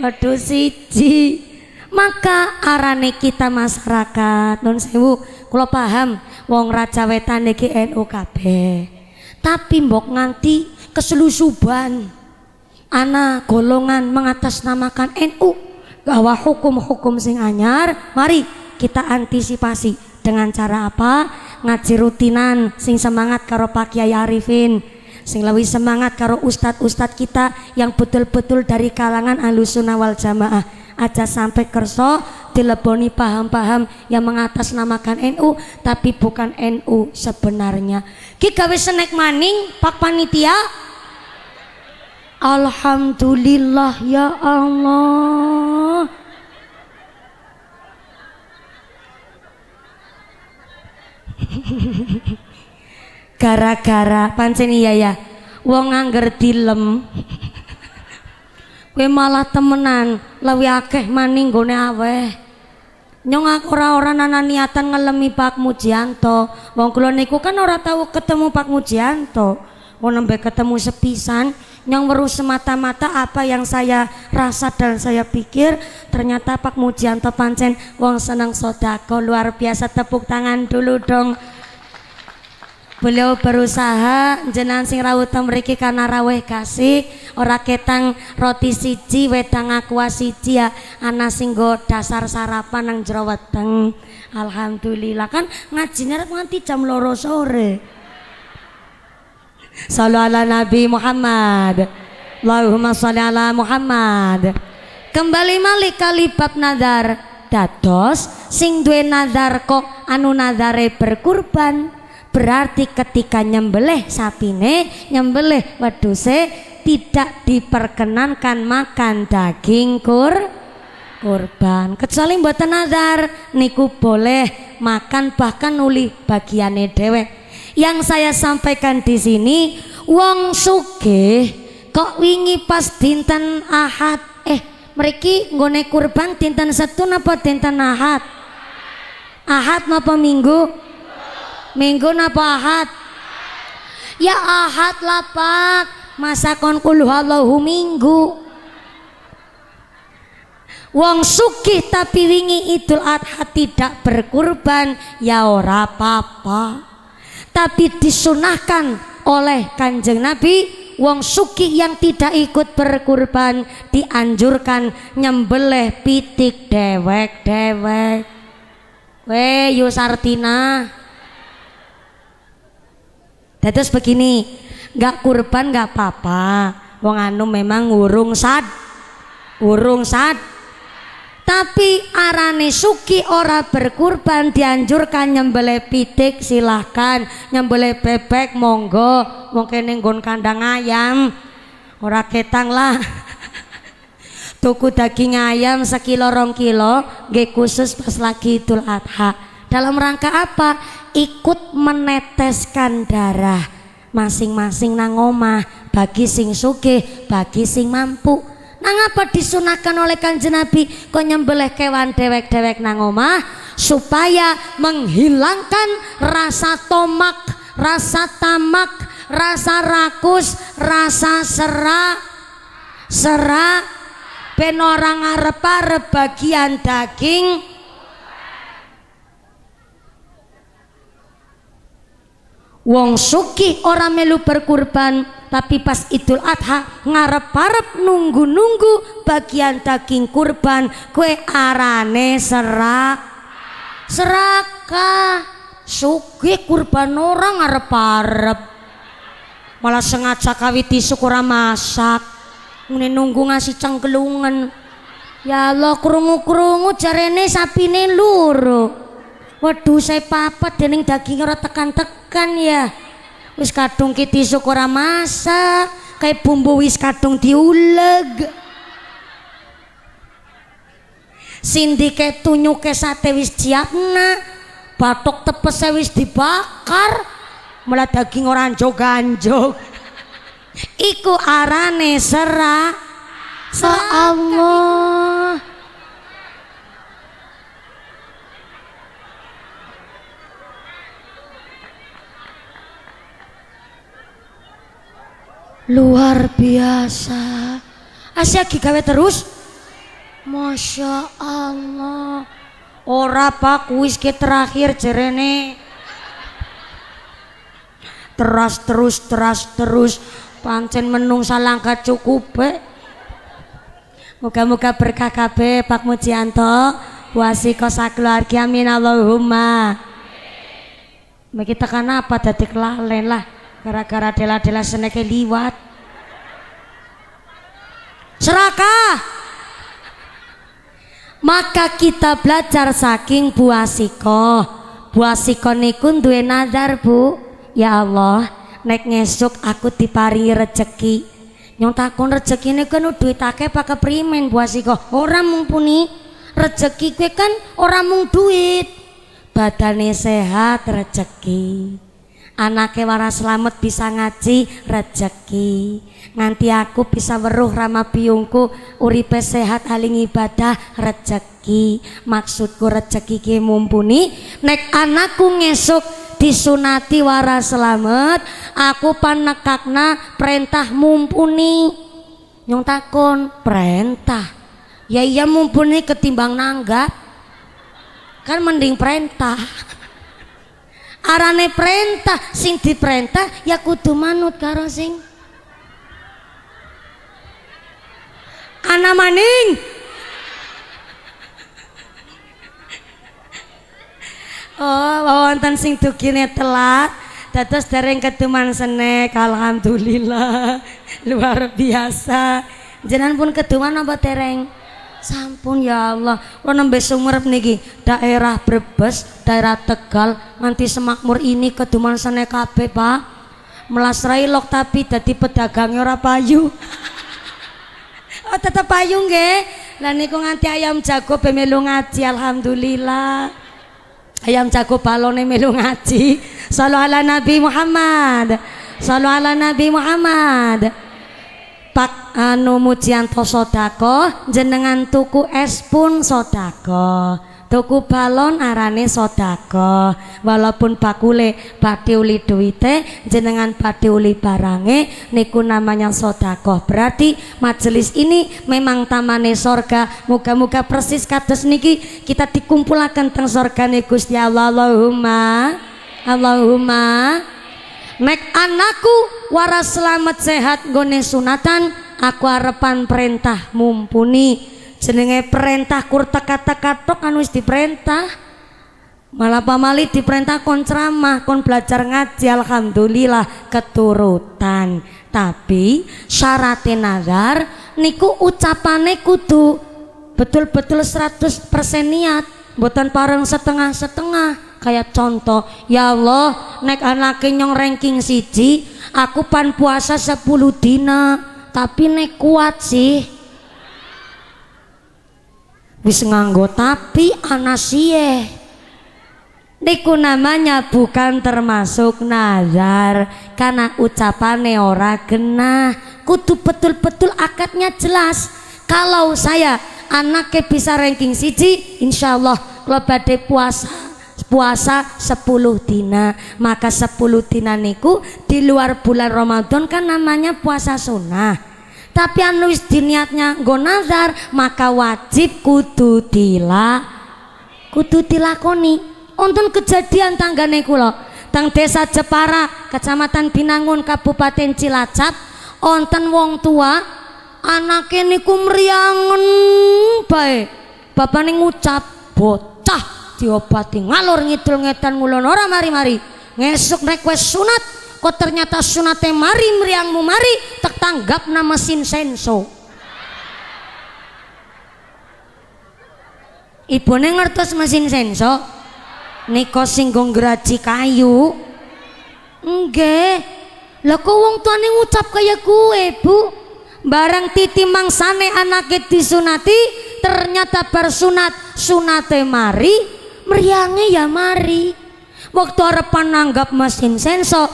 Waduh siji. Maka arane kita masyarakat non sewu kula paham wong raja wetan iki NU kabeh. Tapi mbok nganti keselusuban ana golongan mengatasnamakan NU bahwa hukum-hukum sing anyar mari kita antisipasi dengan cara apa ngaji rutinan sing semangat karo Pak Kiai Arifin sing lebih semangat karo ustad-ustad kita yang betul-betul dari kalangan Alusunawal wal jamaah aja sampai kerso dileboni paham-paham yang mengatasnamakan NU tapi bukan NU sebenarnya ki gawe senek maning pak panitia Alhamdulillah ya Allah Hehehehe gara-gara pancen iya ya wong angger dilem kowe malah temenan luwih akeh maning gone aweh nyong aku ora ora nana niatan ngelemi Pak Mujianto wong kula niku kan ora tahu ketemu Pak Mujianto wong nembe ketemu sepisan nyong weru semata-mata apa yang saya rasa dan saya pikir ternyata Pak Mujianto pancen wong seneng sodako luar biasa tepuk tangan dulu dong beliau berusaha jenang sing rawuh temriki karena raweh kasih ora ketang roti siji wedang aqua siji ya ana singgo dasar sarapan nang jerawat weteng alhamdulillah kan ngajine nganti jam loro sore Salu ala Nabi Muhammad Allahumma salli ala Muhammad kembali malik kalibat nadar dados sing duwe nadar kok anu nadare berkurban berarti ketika nyembelih sapine nyembelih wedhuse tidak diperkenankan makan daging kur kurban kecuali buat nazar niku boleh makan bahkan nuli bagiannya dewek yang saya sampaikan di sini wong sugih kok wingi pas dinten ahad eh mereka nggone kurban dinten setu napa dinten ahad ahad napa minggu Minggu napa ahad? Ya ahad lah pak. Masa kon kulhuallahu minggu. Wong suki tapi wingi itu Adha tidak berkurban ya ora papa. Tapi disunahkan oleh Kanjeng Nabi wong suki yang tidak ikut berkurban dianjurkan nyembelih pitik dewek-dewek. Weh Yusartina, Tetes begini, nggak kurban nggak apa-apa. Wong anu memang urung sad, urung sad. Tapi arane suki ora berkurban dianjurkan nyembele pitik silahkan nyembele bebek monggo mungkin nenggon kandang ayam ora ketang lah tuku daging ayam sekilo rong kilo gak khusus pas lagi itu Adha dalam rangka apa? Ikut meneteskan darah masing-masing nang omah bagi sing suke bagi sing mampu. Nang apa disunahkan oleh Kanjeng Nabi kok nyembelih kewan dewek-dewek nang omah supaya menghilangkan rasa tomak, rasa tamak, rasa rakus, rasa serak, serak penorang orang rebagian arep daging wong suki orang melu berkurban tapi pas Idul Adha ngarep-arep nunggu-nunggu bagian daging kurban kue arane serak seraka suki kurban orang ngarep-arep malah sengaja kawiti syukura masak ngene nunggu ngasih cenggelungan ya Allah krungu-krungu jarene sapine luruh Waduh saya papat dening daging ora tekan-tekan ya. Wis kadung ki disuk ora masak, kayak bumbu wis kadung diuleg. Sindike tunyuke sate wis siapna, batok tepese wis dibakar, malah daging ora njog-njog. Iku arane serak. Sa Allah. luar biasa asyik gawe terus Masya Allah ora pak kuis ke terakhir jerene terus terus terus terus pancen menung salang cukup Moga-moga berkah kabeh Pak Mujianto, wasi sakeluarga amin Allahumma. Megi kan apa dadi kelalen lah gara-gara dela-dela seneke liwat serakah maka kita belajar saking buah siko buah siko niku duwe nazar bu ya Allah nek ngesuk aku dipari rejeki nyong takon rezeki ini kan duit akeh pakai primen buah siko orang mumpuni rezeki kue kan orang mung duit badannya sehat rejeki anake waras selamat bisa ngaji rejeki nganti aku bisa weruh rama biungku uripe sehat haling ibadah rejeki maksudku rejeki ki mumpuni nek anakku ngesuk disunati waras selamat. aku panekakna perintah mumpuni nyong takon perintah ya iya mumpuni ketimbang nanggap kan mending perintah arane perintah sing diperintah ya kudu manut karo sing ana maning oh wonten sing dugine telat dados dereng keduman senek alhamdulillah luar biasa jenengan pun keduman apa tereng Sampun ya Allah. lo nembe sumur niki daerah Brebes, daerah Tegal nanti semakmur ini keduman sene kabeh, Pak. Melasrai lok tapi jadi pedagangnya ora payu. oh, tetap payu nge Lah niku nganti ayam jago be melu ngaji alhamdulillah. Ayam jago balone melu ngaji. Sallu ala Nabi Muhammad. Sallu ala Nabi Muhammad pak anu mujianto sodako jenengan tuku es pun sodako tuku balon arane sodako walaupun bakule badhe uli duwite jenengan badhe uli barange niku namanya sodako berarti majelis ini memang tamane sorga muga-muga persis kados niki kita dikumpulakan teng sorga Gusti Allah Allahumma Allahumma nek anakku waras selamat sehat gone sunatan aku arepan perintah mumpuni jenenge perintah kurta kata tok anu diperintah malah pamali diperintah kon ceramah kon belajar ngaji alhamdulillah keturutan tapi syaratin nazar niku ucapane kudu betul-betul 100% niat buatan pareng setengah-setengah kayak contoh ya Allah nek anak nyong ranking siji aku pan puasa 10 dina tapi nek kuat sih wis nganggo tapi anasie niku namanya bukan termasuk nazar karena ucapan ora genah kudu betul-betul akadnya jelas kalau saya anaknya bisa ranking siji insyaallah kalau badai puasa puasa 10 dina maka 10 dina niku di luar bulan Ramadan kan namanya puasa sunnah tapi anu wis diniatnya nggo nazar maka wajib kudu dilak kudu dilakoni onten kejadian tanggane kula tang desa Jepara kecamatan Binangun Kabupaten Cilacap onten wong tua anake niku mriangen bae bapane ngucap bocah diobati ngalor ngidul ngetan ngulon ora mari-mari ngesuk request sunat kok ternyata sunate mari meriangmu mari tanggap nama mesin senso Ibu ini ngertos mesin senso niko singgung geraji kayu nggih lha kok wong tuane ngucap kayak gue bu barang titi mangsane anaknya disunati ternyata bersunat sunate mari meriange ya mari waktu arepan nanggap mesin senso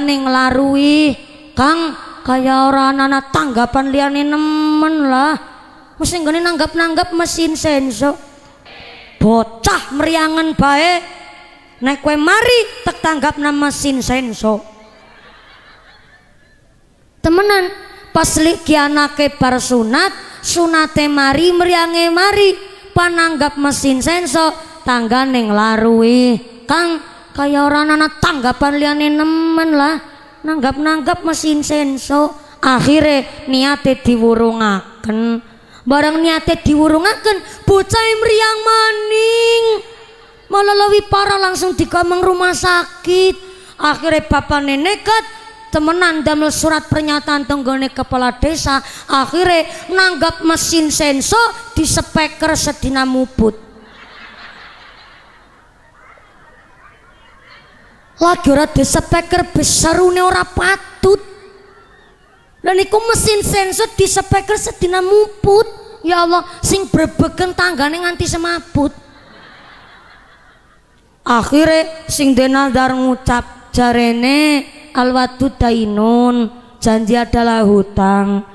neng larui, Kang kaya orang anak tanggapan liyane nemen lah mesti nggone nanggap-nanggap mesin senso bocah meriangan baik, naekwe mari tek tanggap nama mesin senso temenan pas likianake bar sunat sunate mari meriange mari pananggap mesin senso tangga neng larui e. kang kaya orang anak tanggapan liane nemen lah nanggap-nanggap mesin senso Akhirnya niate diwurungaken barang niate diwurungaken bocah e yang maning malah lebih parah langsung dikomeng rumah sakit akhirnya bapak nekat temenan damel surat pernyataan tenggone kepala desa akhirnya nanggap mesin senso di speaker sedina mubut lagi ora disepeker besarune ora patut dan iku mesin sensor disepeker sedina muput ya Allah sing berbeken tanggane nganti semaput akhirnya sing denal dar ngucap jarene alwatu dainun janji adalah hutang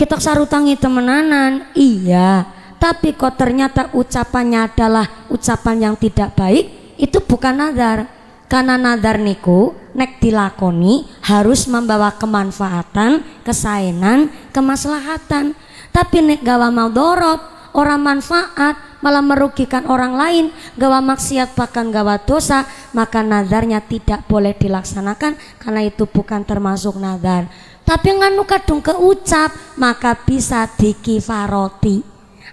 kita sarutangi temenanan iya tapi kok ternyata ucapannya adalah ucapan yang tidak baik itu bukan nazar karena nadar niku nek dilakoni harus membawa kemanfaatan, kesainan, kemaslahatan. Tapi nek gawa mau dorot, orang manfaat malah merugikan orang lain, gawa maksiat bahkan gawa dosa, maka nadarnya tidak boleh dilaksanakan karena itu bukan termasuk nadar. Tapi nganu kadung keucap, maka bisa dikifaroti.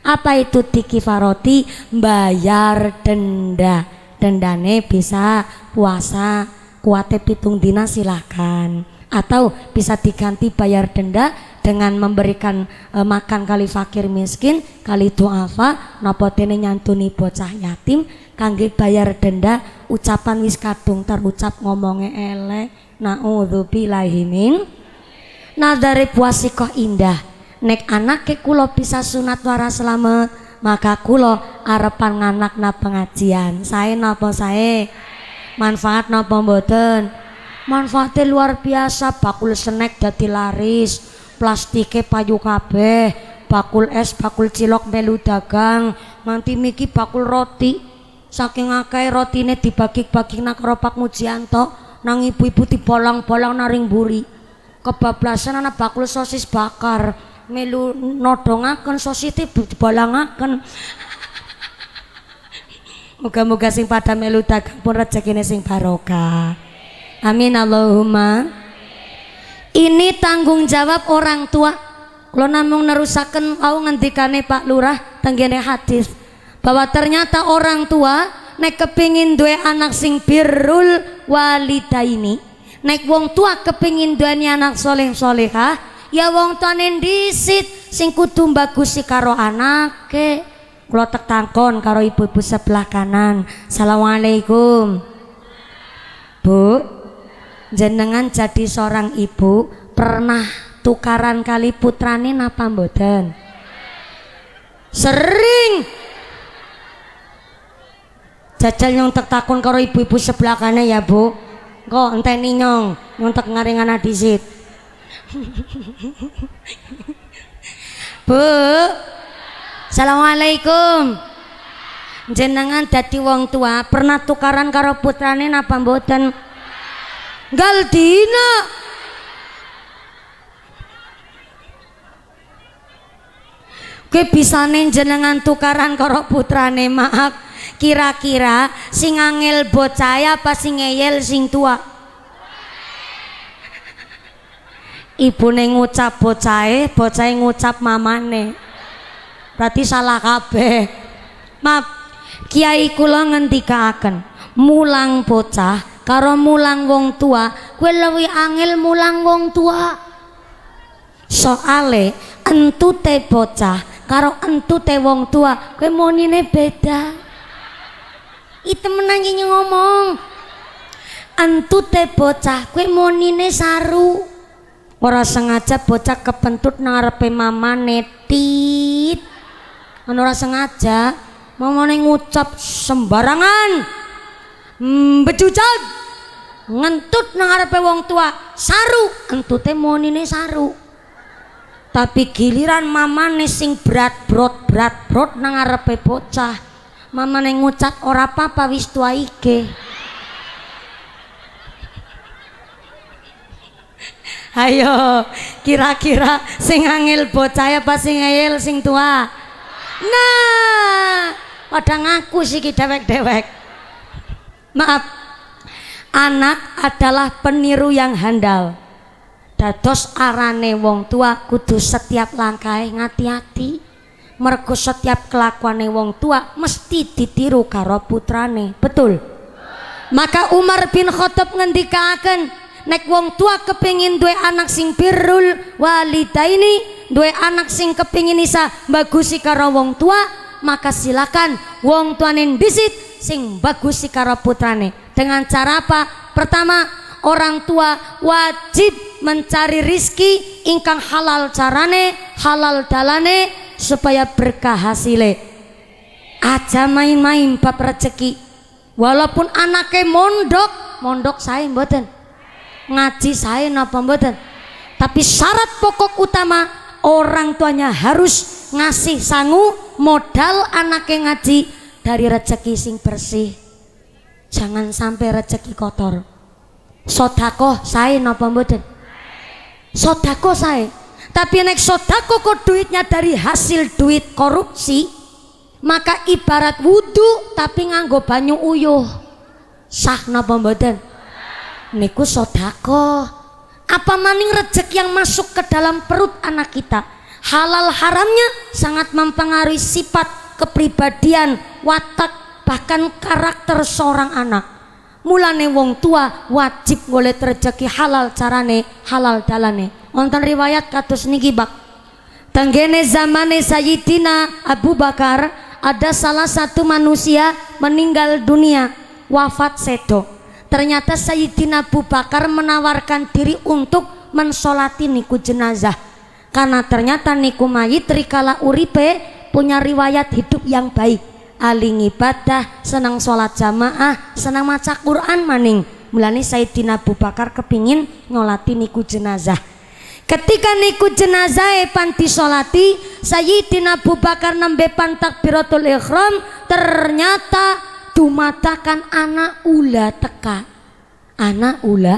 Apa itu dikifaroti? Bayar denda dendane bisa puasa kuate pitung dina silahkan atau bisa diganti bayar denda dengan memberikan e, makan kali fakir miskin kali duafa napa dene nyantuni bocah yatim kangge bayar denda ucapan wis kadung terucap ngomongnya elek naudzubillahi min nadare puasikoh indah nek anake kula bisa sunat waras selamat maka kulo arepan nganak na pengajian saya napa saya manfaat napa mboten manfaatnya luar biasa bakul senek jadi laris plastike payu kabeh bakul es bakul cilok melu dagang nganti miki bakul roti saking akeh rotine dibagi-bagi nang karo Pak Mujianto nang ibu-ibu dibolang-bolang ring buri kebablasan anak bakul sosis bakar melu nodongaken sosite dibalangaken Moga-moga sing pada melu dagang pun rezekine sing barokah. Amin Allahumma. Ini tanggung jawab orang tua. Kalau namung nerusaken mau ngendikane Pak Lurah tenggene hadis bahwa ternyata orang tua nek kepingin duwe anak sing birrul walidaini nek wong tua kepingin duweni anak soleh solehah ya wong tuanin disit sing kudu bagusi karo anak ke tek tangkon karo ibu-ibu sebelah kanan Assalamualaikum Bu jenengan jadi seorang ibu pernah tukaran kali putrane napa mboten sering jajal nyong tek takon karo ibu-ibu sebelah kanan ya Bu kok enteni nyong nyong tek ngaringan adisit Bu Assalamualaikum Jenengan dadi wong tua pernah tukaran karo putrane napa mboten Galdina Kowe bisane jenengan tukaran karo putrane maaf kira-kira sing angel bocah apa sing ngeyel sing tua ibune ngucap bocahe, bocahe ngucap mamane. Berarti salah kabeh. Maaf, kiai kula ngendikaaken, mulang bocah karo mulang wong tua, Kue lawi angel mulang wong tua. Soale entute bocah karo entute wong tua, Kue monine beda. Ite menangginya ngomong. Entute bocah kue monine saru. ora sengaja bocah kepentut nang arepe mama netit anu ora sengaja mamane ngucap sembarangan mbecucat ngentut nang arepe wong tua saru kentute monine saru tapi giliran mamane sing berat brot berat brot nang arepe bocah mamane ngucap ora apa-apa wis tua ike Ayo, kira-kira sing angel bocah apa sing angel sing tua? Nah, pada ngaku sih dewek-dewek. Maaf, anak adalah peniru yang handal. Dados arane wong tua kudu setiap langkahe ngati-ati. Mergo setiap kelakuane wong tua mesti ditiru karo putrane. Betul. Maka Umar bin Khattab ngendikaken, nek wong tua kepingin duwe anak sing birrul ini, duwe anak sing kepingin isa bagusi karo wong tua maka silakan wong tuanin disit sing bagusi karo putrane dengan cara apa pertama orang tua wajib mencari rizki ingkang halal carane halal dalane supaya berkah hasile aja main-main bab rezeki walaupun anaknya mondok mondok saya mboten ngaji saya napa mboten tapi syarat pokok utama orang tuanya harus ngasih sangu modal anaknya ngaji dari rezeki sing bersih jangan sampai rezeki kotor sodako saya napa mboten sodako saya tapi nek sodako kok duitnya dari hasil duit korupsi maka ibarat wudhu tapi nganggo banyu uyuh sah napa mboten niku sodako apa maning rejek yang masuk ke dalam perut anak kita halal haramnya sangat mempengaruhi sifat kepribadian watak bahkan karakter seorang anak mulane wong tua wajib boleh rejeki halal carane halal dalane wonten riwayat kados niki bak tanggene zamane Sayyidina Abu Bakar ada salah satu manusia meninggal dunia wafat sedok ternyata Sayyidina Abu Bakar menawarkan diri untuk mensolati niku jenazah karena ternyata niku mayit rikala uripe punya riwayat hidup yang baik aling ibadah senang sholat jamaah senang maca Quran maning mulani Sayyidina Abu Bakar kepingin ngolati niku jenazah ketika niku jenazah epan solati Sayyidina Abu Bakar nembe pantak biratul ikhram ternyata dumatakan anak ula teka anak ula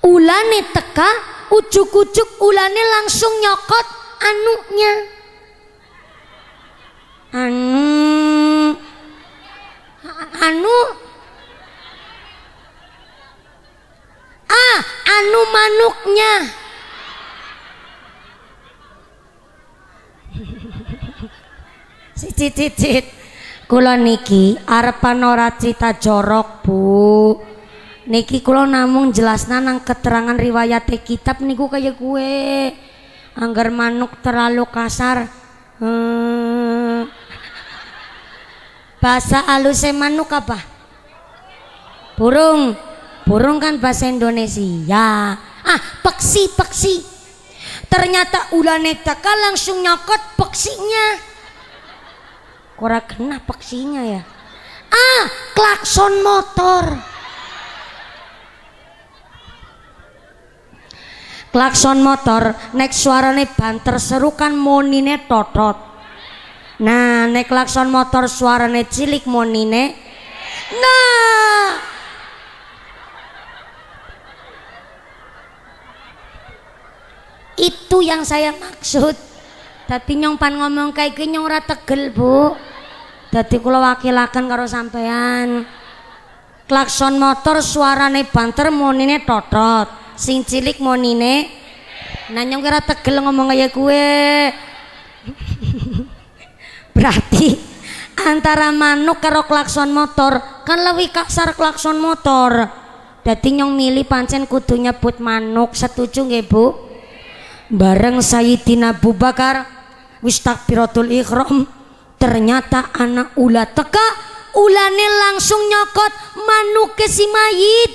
ulane teka ujuk-ujuk ulane langsung nyokot anuknya anu anu ah anu manuknya cicit cicit Kula niki arep ora cita jorok, Bu. Niki kula namung jelasna nang keterangan riwayat kitab niku kaya kue. Angger manuk terlalu kasar. Hmm. Bahasa aluse manuk apa? Burung. Burung kan bahasa Indonesia. Ah, peksi, peksi. Ternyata ulane teka langsung nyokot peksinya kura kena peksinya ya. Ah, klakson motor. Klakson motor nek suarane banter seru kan monine totot. Nah, nek klakson motor suarane cilik monine. Nah. Itu yang saya maksud. Tapi nyong pan ngomong kayak gini nyong rata tegel, Bu. Dadi kula wakilaken karo sampean. Klakson motor suarane banter monine totot. Sing cilik monine nanyong kira tegel ngomong kaya kue. Berarti antara manuk karo klakson motor kan lebih kasar klakson motor. Dadi nyong milih pancen kudu nyebut manuk. Setuju nggih, Bu? Bareng Sayyidina Abu Bakar wis takbiratul ihram ternyata anak ula teka ulane langsung nyokot si mayit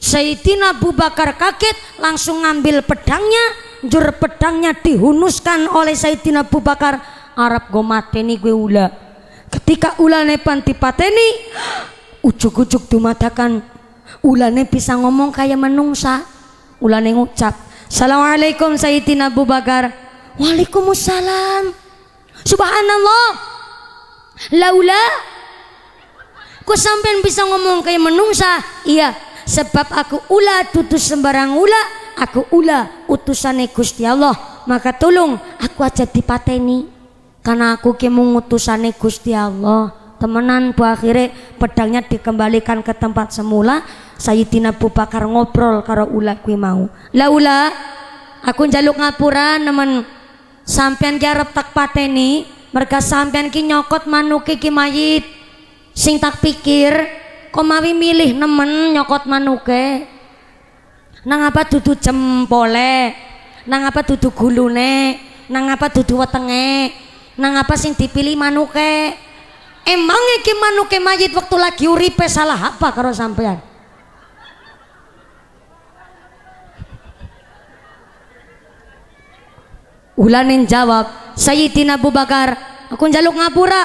Sayyidina Abu Bakar kaget langsung ngambil pedangnya jur pedangnya dihunuskan oleh Sayyidina Abu Bakar Arab go mateni gue ula ketika ulane panti pateni ujuk-ujuk dumadakan ulane bisa ngomong kayak menungsa ulane ngucap Assalamualaikum Sayyidina Abu Bakar Waalaikumsalam subhanallah laula ku sampean bisa ngomong kayak menungsa iya sebab aku ula tutus sembarang ula aku ula utusan Gusti Allah maka tolong aku aja dipateni karena aku ki utusane Gusti Allah temenan bu akhirnya pedangnya dikembalikan ke tempat semula Sayyidina Abu Bakar ngobrol karo ula kuwi mau laula aku njaluk ngapuran nemen sampean ki arep tak pateni mereka sampean ki nyokot manuke ki mayit sing tak pikir kok mawi milih nemen nyokot manuke nang apa dudu jempole nang apa dudu gulune nang apa dudu wetenge nang apa sing dipilih manuke emang iki manuke mayit waktu lagi uripe salah apa karo sampean Ulanin jawab, Sayyidina Abu Bakar, aku njaluk ngapura.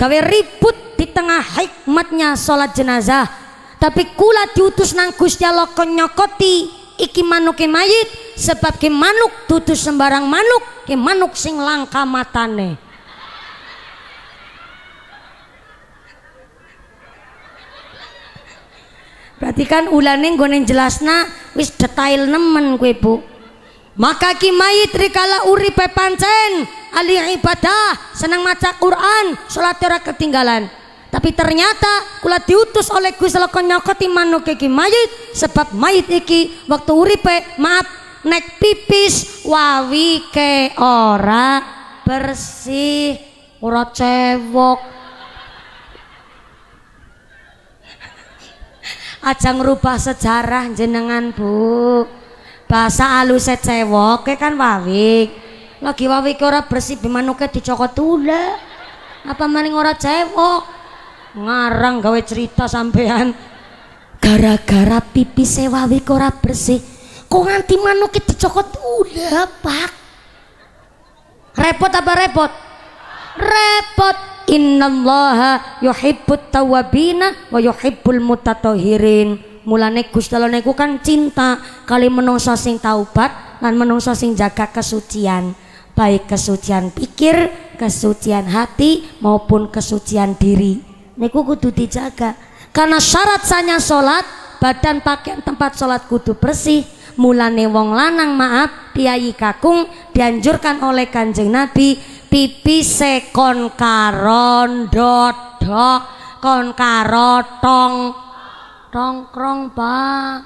kawe ribut di tengah hikmatnya sholat jenazah. Tapi kula diutus nang Gusti Allah kenyokoti iki manuke mayit sebab ki manuk tutus sembarang manuk ki manuk sing langka matane berarti kan ulane nggone jelasna wis detail nemen kowe Bu maka ki mayit rikala uripe pepancen ali ibadah senang maca Quran sholat ora ketinggalan tapi ternyata kula diutus oleh Gusti Allah nyokoti ki mayit sebab mayit iki waktu uripe maaf nek pipis wawi ke ora bersih ora cewok aja ngerubah sejarah jenengan bu bahasa alus cewek kan wawik lagi wawik ora bersih bimanuke dicokot tula apa maning ora cewek ngarang gawe cerita sampean gara-gara pipi wawik ora bersih kok nganti manuke dicokot tula pak repot apa repot repot innallaha yuhibbut tawabina wa yuhibbul mutatohirin mulane Gusti Allah niku kan cinta kali menungso sing taubat lan menungso sing jaga kesucian baik kesucian pikir kesucian hati maupun kesucian diri niku kudu dijaga karena syarat sanya sholat badan pakaian tempat sholat kudu bersih mulane wong lanang maaf piyayi kakung dianjurkan oleh kanjeng nabi pipi sekon karon dodok kon karotong nongkrong pak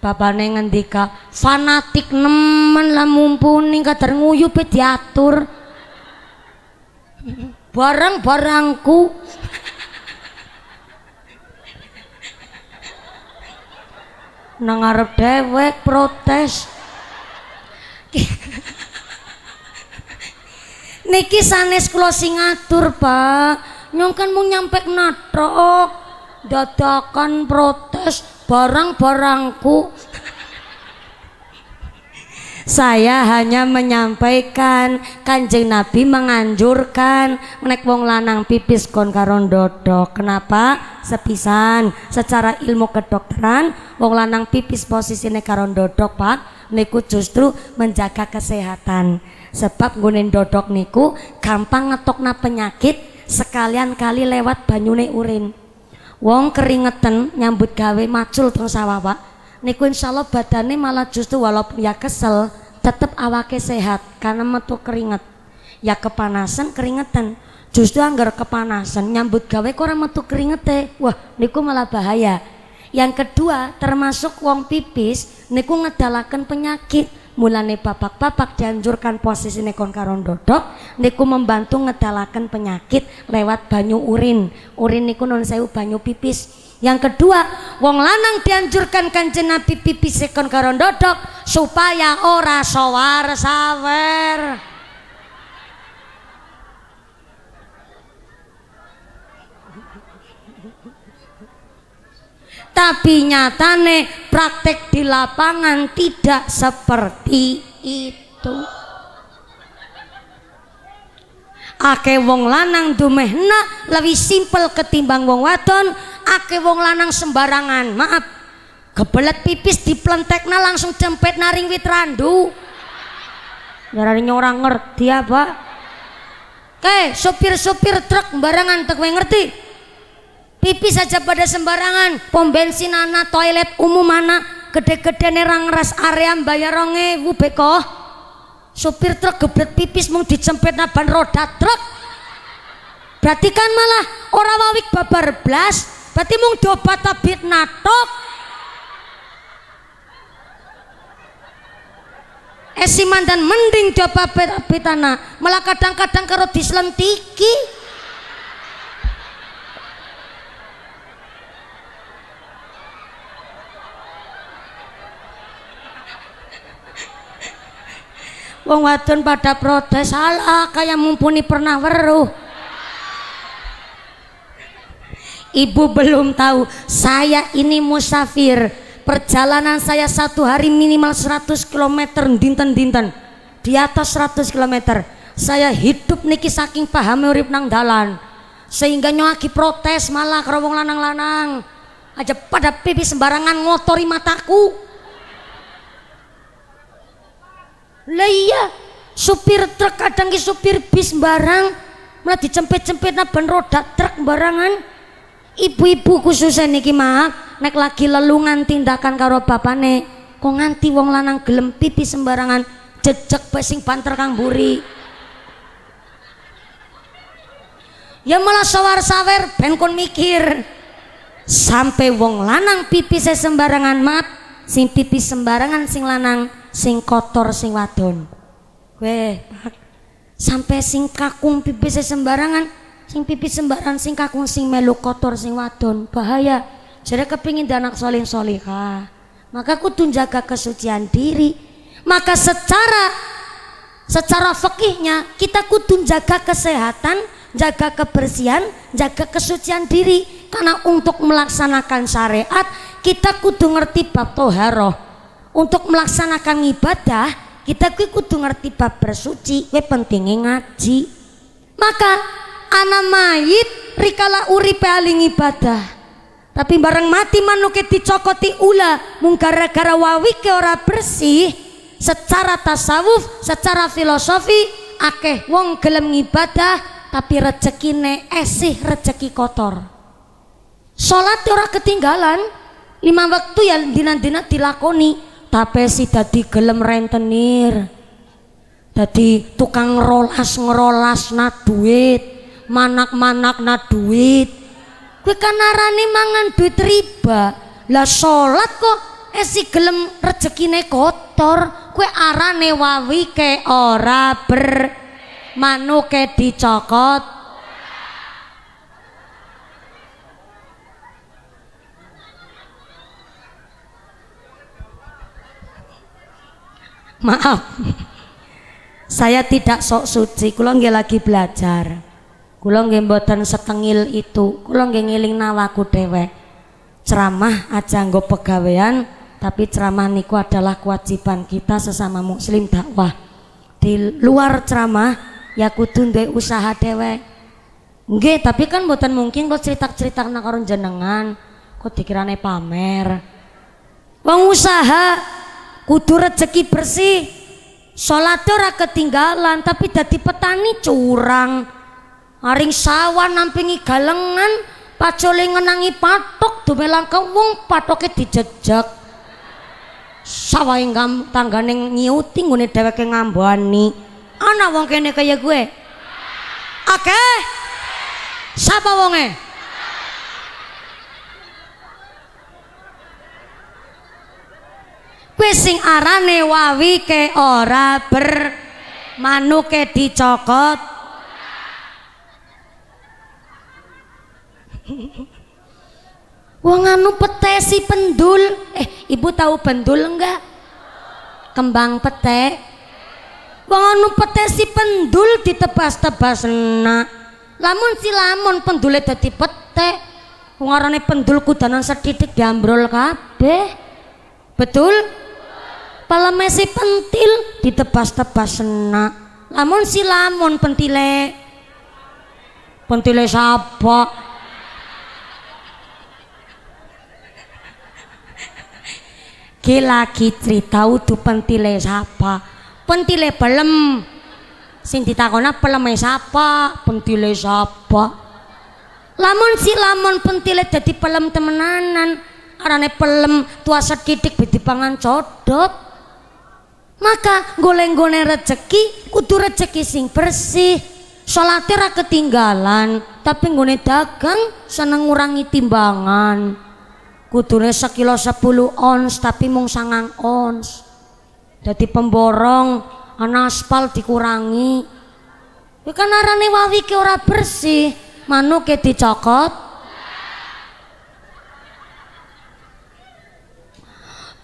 bapak ngendika fanatik nemen lah mumpuni kadar nguyupe diatur barang-barangku nang dewek protes niki sanes kula sing Pak nyong kan mau nyampe natrok dadakan protes barang-barangku saya hanya menyampaikan kanjeng nabi menganjurkan menek wong lanang pipis kon karon dodok kenapa sepisan secara ilmu kedokteran wong lanang pipis posisine karon dodok pak niku justru menjaga kesehatan sebab gunen dodok niku gampang ngetokna penyakit sekalian kali lewat banyune urin wong keringetan nyambut gawe macul terus awak niku insya Allah badannya malah justru walaupun ya kesel tetap awake sehat karena metu keringet ya kepanasan keringetan justru anggar kepanasan nyambut gawe kok orang metu wah niku malah bahaya yang kedua termasuk wong pipis niku ngedalakan penyakit mulane babak-babak dianjurkan posisi nekon karon dodok niku membantu ngedalaken penyakit lewat banyu urin urin niku non sewu banyu pipis yang kedua wong lanang dianjurkan kanjeng nabi pipis nekon karon dodok supaya ora sawar sawer tapi nyatane praktek di lapangan tidak seperti itu ake wong lanang dumehna lebih simpel ketimbang wong wadon ake wong lanang sembarangan maaf kebelet pipis di diplentekna langsung cempet naring witrandu randu orang ngerti apa ya, Oke, eh, sopir-sopir truk barangan tek ngerti pipis saja pada sembarangan pom bensin anak toilet umum anak gede-gede nerang ras area bayar ronge beko supir truk gebet pipis mau dicempet naban roda truk berarti kan malah orang wawik babar blas berarti mung dobat tabit natok esiman eh, dan mending dobat tabit anak malah kadang-kadang karo dislentiki wong wadon pada protes salah kayak mumpuni pernah weruh ibu belum tahu saya ini musafir perjalanan saya satu hari minimal 100 km dinten-dinten di atas 100 km saya hidup niki saking paham urip nang dalan sehingga nyuaki protes malah kerobong lanang-lanang aja pada pipi sembarangan ngotori mataku lah iya supir truk kadang ki supir bis barang malah dicempit-cempit naban roda truk barangan ibu-ibu khususnya niki maaf naik lagi lelungan tindakan karo bapane kok nganti wong lanang gelem pipi sembarangan jejak pesing panter kang buri ya malah sawar-sawer ben kon mikir sampai wong lanang pipi saya sembarangan mat sing pipi sembarangan sing lanang sing kotor sing wadon weh sampai sing kakung pipis sembarangan sing pipis sembarangan sing kakung sing melu kotor sing wadon bahaya jadi kepingin anak soleh soleha maka kudu jaga kesucian diri maka secara secara fakihnya kita kudu jaga kesehatan jaga kebersihan jaga kesucian diri karena untuk melaksanakan syariat kita kudu ngerti bab toharoh untuk melaksanakan ibadah kita kudu ngerti bab bersuci we pentingnya ngaji maka anak mayit rikala uri aling ibadah tapi bareng mati manuke dicokoti ula mung gara-gara wawike ora bersih secara tasawuf secara filosofi akeh wong gelem ibadah tapi rezeki ne esih rezeki kotor Sholat ora ketinggalan lima waktu yang dina-dina dilakoni tapi si dadi gelem rentenir dadi tukang ngerolas ngerolas na duit manak manak na duit kue kan narani mangan duit riba lah sholat kok eh si gelem rezekine kotor kue arane wawi ke ora ber manu ke dicokot maaf saya tidak sok suci kula nggih lagi belajar kula nggih mboten setengil itu kula nggih ngiling nawaku dewek ceramah aja nggo pegawean tapi ceramah niku adalah kewajiban kita sesama muslim dakwah di luar ceramah ya kudu duwe usaha dewek nggih tapi kan mboten mungkin kok cerita-cerita nang jenengan kok dikirane pamer wong usaha kudu rezeki bersih sholat ora ketinggalan tapi dadi petani curang aring sawah nampingi galengan pacole ngenangi patok dumelang ke wong patoke dijejak sawah ingkam tanggane nyiuti ngune dheweke ngambani ana wong kene kaya gue oke? okay. sapa wonge kuwi sing arane wawi ke ora ber manuke dicokot Wong anu si pendul. Eh, Ibu tahu pendul enggak? Kembang pete, Wong anu si pendul ditebas-tebas enak. Lamun si lamun pendule dadi pete, Wong arane pendul kudanan sedidik diambrol kabeh. Betul? pelemesi pentil ditebas-tebas senak lamun si lamun pentile pentile sapa ke lagi cerita itu pentile sapa pentile pelem sing ditakona peleme sapa pentile sapa lamun si lamun pentile jadi pelem temenanan arane pelem tua sedidik pangan codot maka goleng-goleng rezeki kudu rezeki sing bersih. Salate ra ketinggalan, tapi nggone dagang seneng ngurangi timbangan. Kudune sekilo sepuluh ons tapi mung sangang ons. Jadi pemborong anak aspal dikurangi. Kuwi ya kan arane wawi ki ora bersih, dicokot,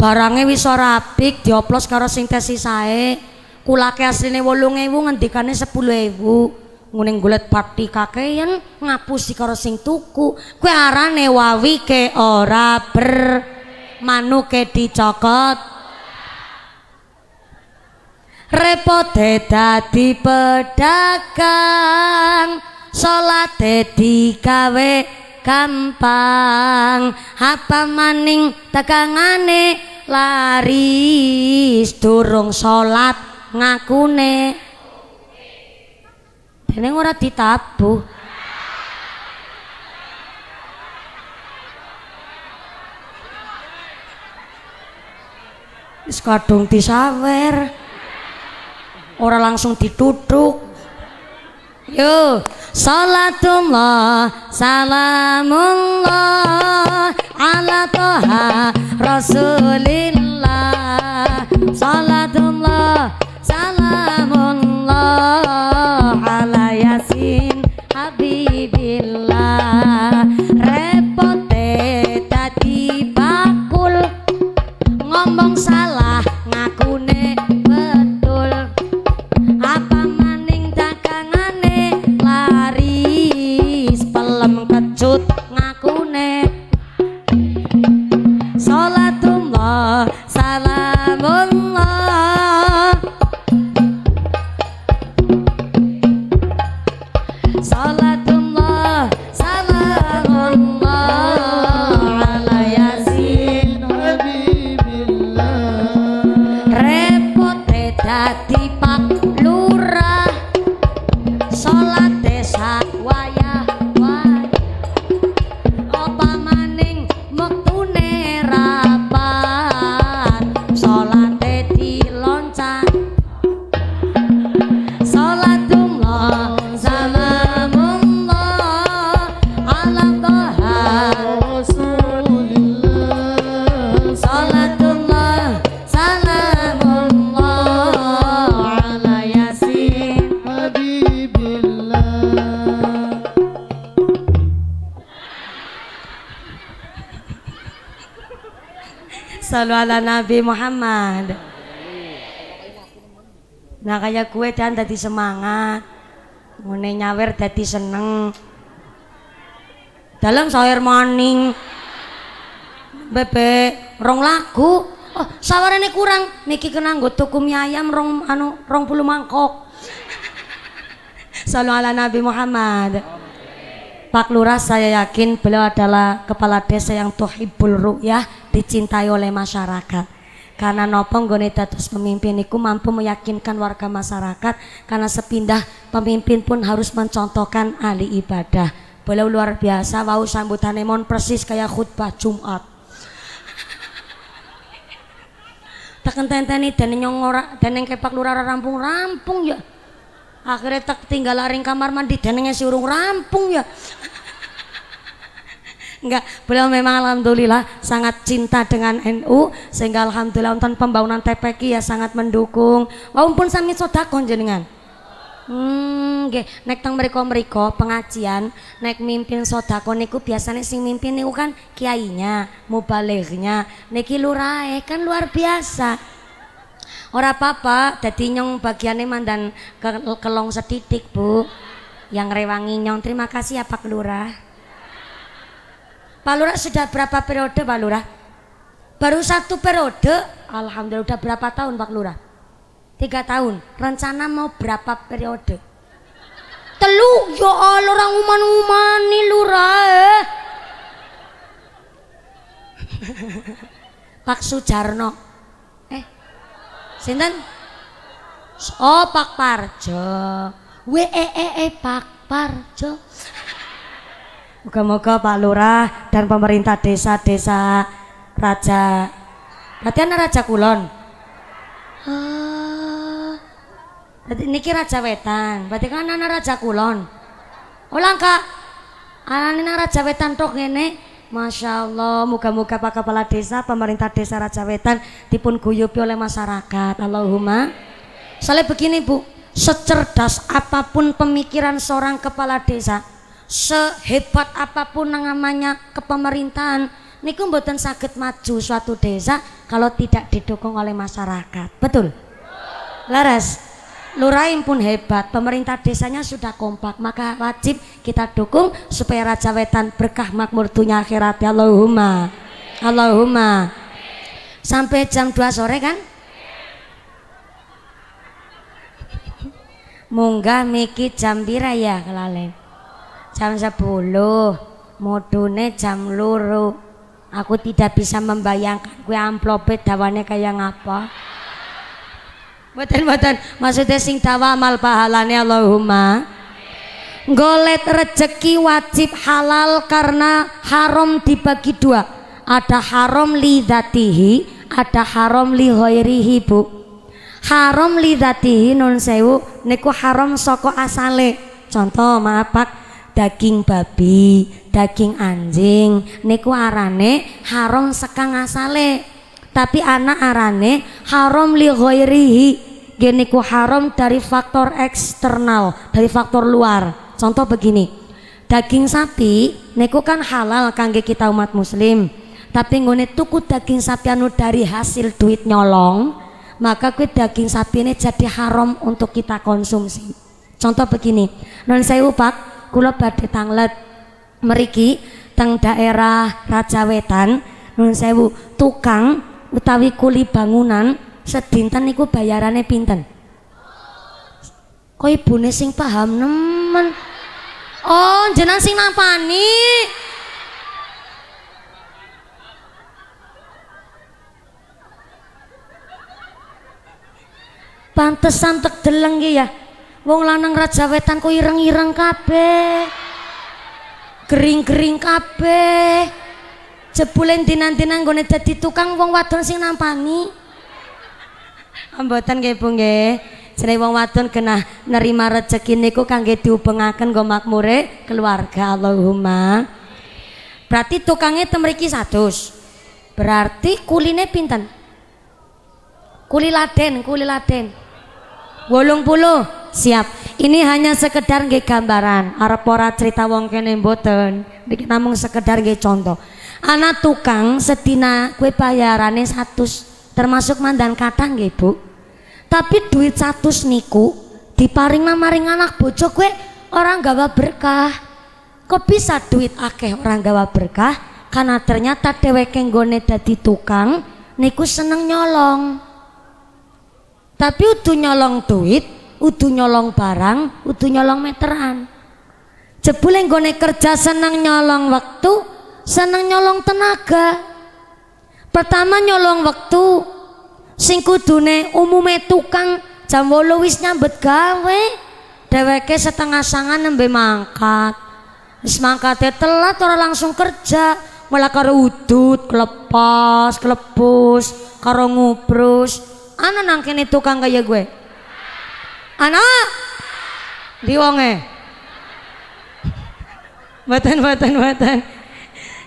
barangnya wis ora apik dioplos karo sintesis sae kulake asline 8000 ngendikane 10000 nguning golet bakti kakeyan ngapusi karo sing tuku kowe arane wawi ke ora ber manu ke dicokot repot dadi pedagang salat dikawe gampang apa maning dagangane laris durung salat ngakune dene ora ditabuh wis kadung disawer ora langsung dituduk Yo, salatullah salamullah ala toha rasulillah salatullah salamullah ala yasin habibillah Repot tadi bakul ngomong salah Sallu ala Nabi Muhammad Nah kayak gue dan tadi semangat mune nyawer tadi seneng Dalam sahur morning bebek, rong lagu Oh sawarane kurang Niki kenang nggo tuku ayam rong anu rong puluh mangkok Sallu ala Nabi Muhammad Pak Lurah saya yakin beliau adalah kepala desa yang tuhibul ru'yah dicintai oleh masyarakat karena nopo nggone dados pemimpin iku mampu meyakinkan warga masyarakat karena sepindah pemimpin pun harus mencontohkan ahli ibadah boleh luar biasa wau sambutan emon persis kayak khutbah Jumat tak ini dan yang ora dan yang kepak lurah rampung rampung ya akhirnya tak tinggal laring kamar mandi dan yang si urung rampung ya Enggak, beliau memang alhamdulillah sangat cinta dengan NU sehingga alhamdulillah untuk pembangunan TPK ya sangat mendukung. maupun sami Sodako jenengan. Hmm, oke naik tang mriko-mriko pengajian, naik mimpin Sodako niku biasanya sing mimpin niku kan kiainya, mubalighnya. Niki lurae kan luar biasa. orang apa-apa, nyong bagian mandan dan kelong setitik, Bu. Yang rewangi nyong, terima kasih ya Pak Lurah. Pak Lurah sudah berapa periode Pak Lurah? Baru satu periode, Alhamdulillah sudah berapa tahun Pak Lurah? Tiga tahun, rencana mau berapa periode? Telu, ya Allah orang uman uman nih Lurah eh. Pak Sujarno eh Sinten Oh Pak Parjo W E E, e Pak Parjo Moga-moga Pak Lurah dan pemerintah desa-desa Raja. Berarti anak Raja Kulon. Ini ah. Berarti niki Raja Wetan. Berarti kan anak Raja Kulon. Ulang Kak. Anak Raja Wetan tok ngene. Masya Allah, moga-moga Pak Kepala Desa, pemerintah desa Raja Wetan dipun guyupi oleh masyarakat. Allahumma. Soalnya begini Bu, secerdas apapun pemikiran seorang kepala desa, sehebat apapun namanya kepemerintahan niku mboten sakit maju suatu desa kalau tidak didukung oleh masyarakat betul laras lurahim pun hebat pemerintah desanya sudah kompak maka wajib kita dukung supaya Raja Wetan berkah makmur dunia akhirat ya, Allahumma Allahumma sampai jam 2 sore kan munggah miki jam pira ya kelalen jam 10 modune jam luru aku tidak bisa membayangkan kue amplopet dawane kaya ngapa Mboten mboten maksudnya sing dawa amal pahalane Allahumma Golet rejeki wajib halal karena haram dibagi dua Ada haram li dhatihi, ada haram li ghairihi bu Haram li dhatihi nun sewu niku haram soko asale Contoh maaf pak daging babi, daging anjing niku arane haram sekang asale. Tapi anak arane haram li ghairihi. neku haram dari faktor eksternal, dari faktor luar. Contoh begini. Daging sapi niku kan halal kangge kita umat muslim. Tapi ngone tuku daging sapi anu dari hasil duit nyolong, maka kue daging sapi ini jadi haram untuk kita konsumsi. Contoh begini, non saya upak kula badhe tanglet meriki teng daerah Raja Wetan nun sewu tukang utawi kuli bangunan sedinten niku bayarane pinten kok ibune sing paham nemen oh jenengan sing nampani pantesan tek deleng ya Wong lanang raja wetan kok ireng-ireng kabeh. Gering-gering kabeh. Jebule dinan-dinan nggone dadi tukang wong wadon sing nampani. Mboten nggih Bu nggih. wong wadon kena nerima rejeki niku kangge diubengaken nggo makmure keluarga Allahumma. Berarti tukangnya temeriki satu, Berarti kuline pinten? Kuli Laden, kuli Laden wolung puluh siap ini hanya sekedar nggih gambaran arep ora cerita wong kene mboten niki namung sekedar nggih contoh anak tukang setina kue bayarane satu termasuk mandan kata nggih Bu tapi duit satu niku diparing maring anak bojo kue orang gawa berkah kok bisa duit akeh orang gawa berkah karena ternyata dheweke nggone dadi tukang niku seneng nyolong tapi udu nyolong duit, udu nyolong barang, udu nyolong meteran. Jebule nggone kerja senang nyolong waktu, senang nyolong tenaga. Pertama nyolong waktu, sing kudune umume tukang jam 8 wis nyambet gawe. Dheweke setengah sangan nembe mangkat. Wis mangkate telat ora langsung kerja, malah karo udut, kelepas, kelepus, karo ngubrus, Ana nang kini tukang kaya gue. Ana diwonge. Watan watan mboten.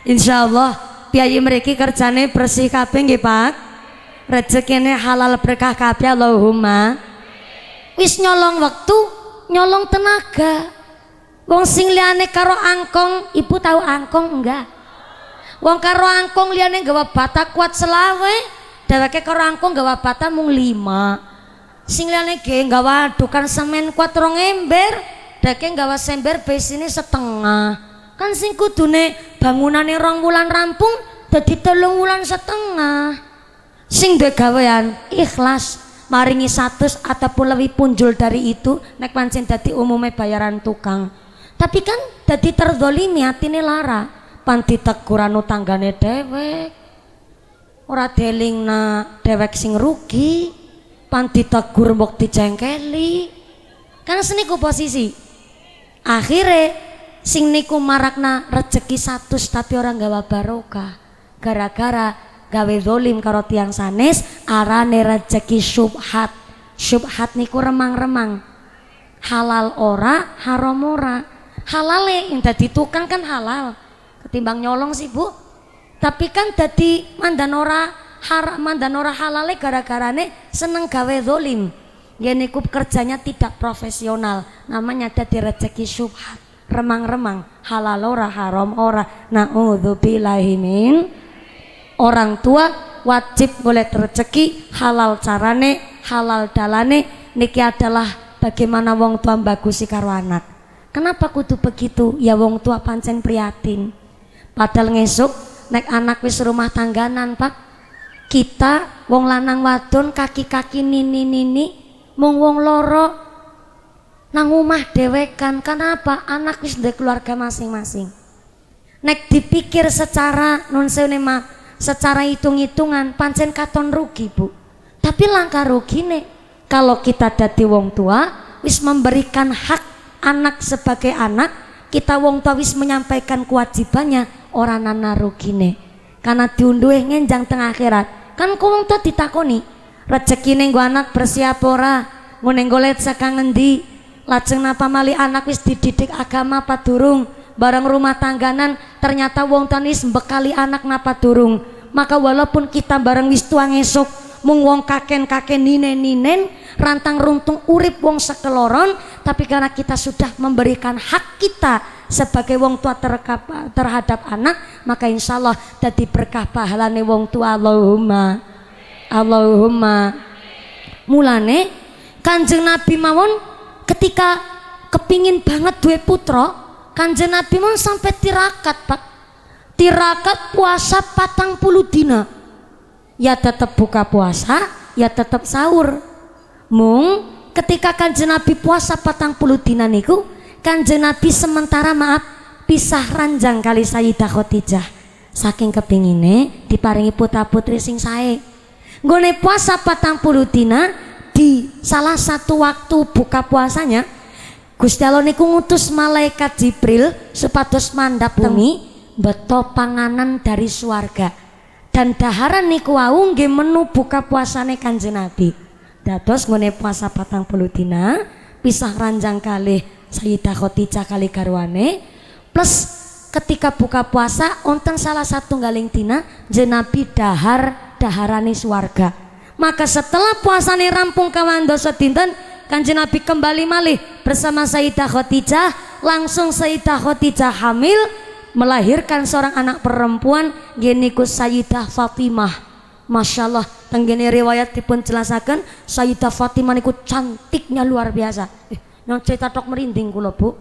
Insyaallah piyai mereka kerjane bersih kabeh nggih Pak. Rezekine halal berkah kabeh Allahumma. Wis nyolong waktu, nyolong tenaga. Wong sing liyane karo angkong, ibu tahu angkong enggak? Wong karo angkong liyane gawa batak kuat selawe, Dheweke kerangkung nggawa batan mung 5. Sing liyane ge nggawa dukan semen kuat rong ember, dheweke nggawa sember besine setengah. Kan sing kudune bangunane rong wulan rampung dadi telung wulan setengah. Sing duwe gawean ikhlas maringi satus ataupun lebih punjul dari itu nek pancen dadi umume bayaran tukang. Tapi kan dadi terzolimi atine lara. panti teguran tanggane dhewek ora deling na dewek sing rugi pan ditegur mbok dicengkeli kan seniku posisi akhirnya sing niku marakna rezeki satu tapi orang gawa barokah gara-gara gawe dolim karo tiang sanes arane rezeki subhat subhat niku remang-remang halal ora haram ora halale yang tadi tukang kan halal ketimbang nyolong sih bu tapi kan dadi mandanora haram mandanora halale gara gara nih seneng gawe zolim. Ya niku kerjanya tidak profesional, namanya dadi rezeki syubhat. Remang-remang halal ora haram ora. Nauzubillahi min orang tua wajib boleh rezeki halal carane, halal dalane. Niki adalah bagaimana wong tua bagus karo anak. Kenapa kudu begitu? Ya wong tua pancen prihatin. Padahal ngesuk nek anak wis rumah tangganan pak kita wong lanang wadon kaki-kaki nini-nini mung wong loro nang umah dewekan kenapa anak wis dari keluarga masing-masing nek dipikir secara non ma secara hitung-hitungan pancen katon rugi bu tapi langkah rugi nih kalau kita dati wong tua wis memberikan hak anak sebagai anak kita wong tua wis menyampaikan kewajibannya ora nana rugine karena diunduh ngenjang tengah akhirat kan kau wong ditakoni rezeki neng anak bersiap ora golet sakang ngendi lajeng napa mali anak wis dididik agama apa durung bareng rumah tangganan ternyata wong tanis bekali anak napa durung maka walaupun kita bareng wis tuang esok mung wong kaken kaken ninen ninen rantang runtung urip wong sekeloron tapi karena kita sudah memberikan hak kita sebagai wong tua terhadap anak maka insya Allah jadi berkah pahalane wong tua Allahumma Allahumma mulane kanjeng Nabi mawon ketika kepingin banget dua putra kanjeng Nabi mawon sampai tirakat pak tirakat puasa patang puluh dina ya tetap buka puasa ya tetap sahur mung ketika kanjeng Nabi puasa patang puluh dina niku kanjeng Nabi sementara maaf pisah ranjang kali Sayyidah Khadijah saking kepingine diparingi putra putri sing sae nggone puasa patang puluh dina di salah satu waktu buka puasanya Gusti Allah niku ngutus malaikat Jibril supados mandap bumi hmm. beto panganan dari suarga dan daharan niku wau nggih menu buka puasane Kanjeng Nabi. Dados ngene puasa patang puluh dina pisah ranjang kali Sayyidah takoti kali garwane plus ketika buka puasa onteng salah satu galing tina jenabi dahar daharani suarga maka setelah puasane rampung kawan dosa dinten kan Nabi kembali malih bersama Sayyidah Khadijah langsung Sayyidah Khadijah hamil melahirkan seorang anak perempuan geniku Sayyidah Fatimah Masya Allah tenggini riwayat dipun jelasakan Sayyidah Fatimah niku cantiknya luar biasa eh, yang cerita tok merinding kulo Bu.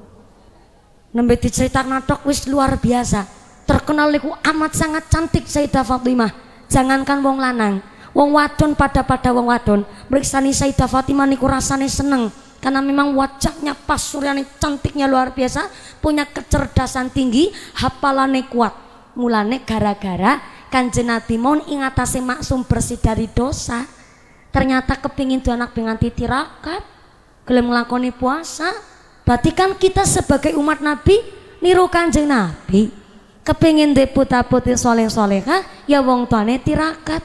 Nembe dicerita natok wis luar biasa. Terkenal niku amat sangat cantik Sayyidah Fatimah. Jangankan wong lanang, wong wadon pada-pada wong wadon. Meriksani Sayyidah Fatimah niku rasane seneng karena memang wajahnya pas suryani cantiknya luar biasa punya kecerdasan tinggi hapalane kuat mulane gara-gara kan Nabi mau ingatasi maksum bersih dari dosa ternyata kepingin tuh anak dengan titirakat gelem nglakoni puasa berarti kan kita sebagai umat Nabi niru kanjeng Nabi kepingin deputa puti putih soleh soleha ya wong tuane tirakat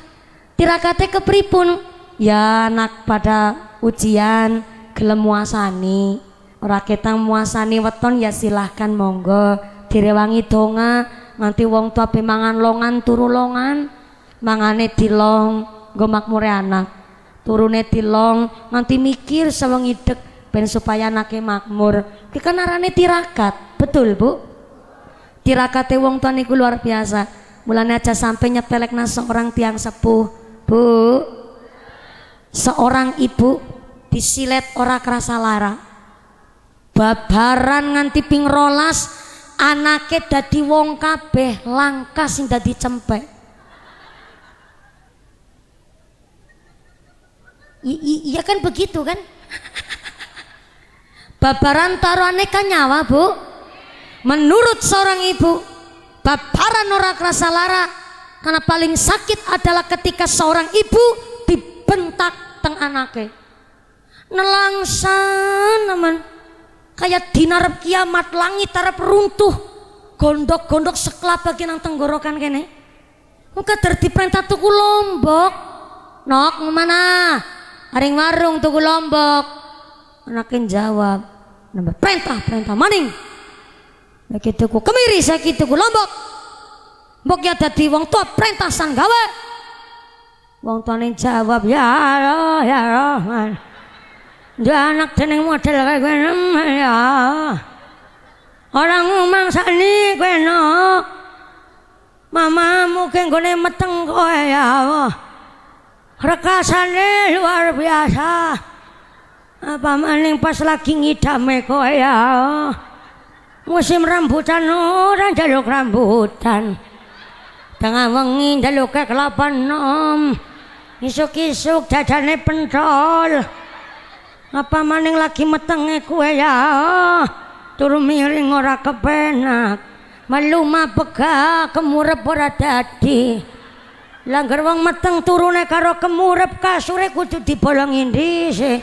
tirakatnya kepripun ya anak pada ujian gelem muasani ora muasani weton ya silahkan monggo direwangi tonga. Nanti wong tua pemangan longan turu longan mangane dilong gomak makmure turune tilong nganti mikir sama ngidek ben supaya anake makmur ki kan arane tirakat betul bu tirakate wong tuan niku luar biasa mulane aja sampe pelek nasa orang tiang sepuh bu seorang ibu disilet ora kerasa lara babaran nganti ping rolas anake dadi wong kabeh langka sing dadi cempek Iya kan begitu kan? Babaran taruhannya kan nyawa bu. Menurut seorang ibu, babaran norak rasa lara karena paling sakit adalah ketika seorang ibu dibentak teng anaknya. Nelangsan teman, kayak dinar kiamat langit tarap runtuh, gondok-gondok sekelap bagi nang tenggorokan kene. Muka terdiperintah tuku lombok, nok mana? Aring warung tuku lombok. Anakin jawab, nambah perintah perintah maning. Begitu tuku kemiri sakit tuku lombok. Mbok ya dadi wong tua perintah san gawe. Wong nih jawab, ya Allah, ya Rahman. Dia anak dening model gue kowe ya. Orang ngomong sakni kowe no. Mamamu ki nggone meteng kowe ya Allah rekasane luar biasa apa maning pas lagi ngidame kowe ya musim rambutan orang jaluk rambutan tengah wengi jaluk kelapa nom isuk-isuk dadane pentol apa maning lagi metenge kowe ya turu miring ora kepenak melu mapega kemurep ora dadi Langgar wong meteng turune karo kemurep kasure kudu dibolongi dhisik.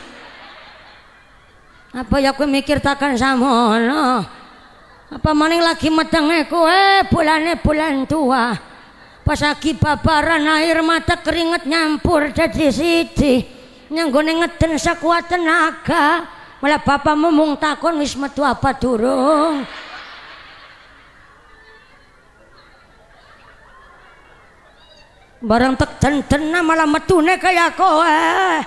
Apa ya kowe mikir takan samono? Apa maning lagi metenge kowe eh, bolane bulan tua? Pas babaran air mata keringet nyampur dadi siji. Nyenggone ngeden sakuat tenaga. Malah bapak mung takon wis metu apa durung? barang tek tena malah metune kaya kowe eh.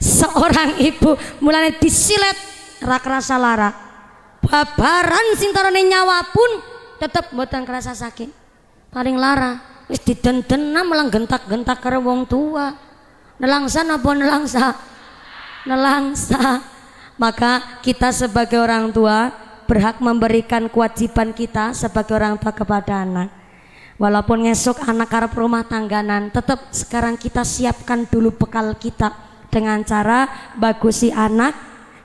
seorang ibu mulane disilet rak rasa lara babaran sintarane nyawa pun tetep mboten krasa sakit paling lara wis didendena malah gentak-gentak karo wong tua nelangsa napa nelangsa nelangsa maka kita sebagai orang tua berhak memberikan kewajiban kita sebagai orang tua kepada anak. Walaupun ngesok anak karep rumah tangganan, tetap sekarang kita siapkan dulu bekal kita dengan cara bagusi anak,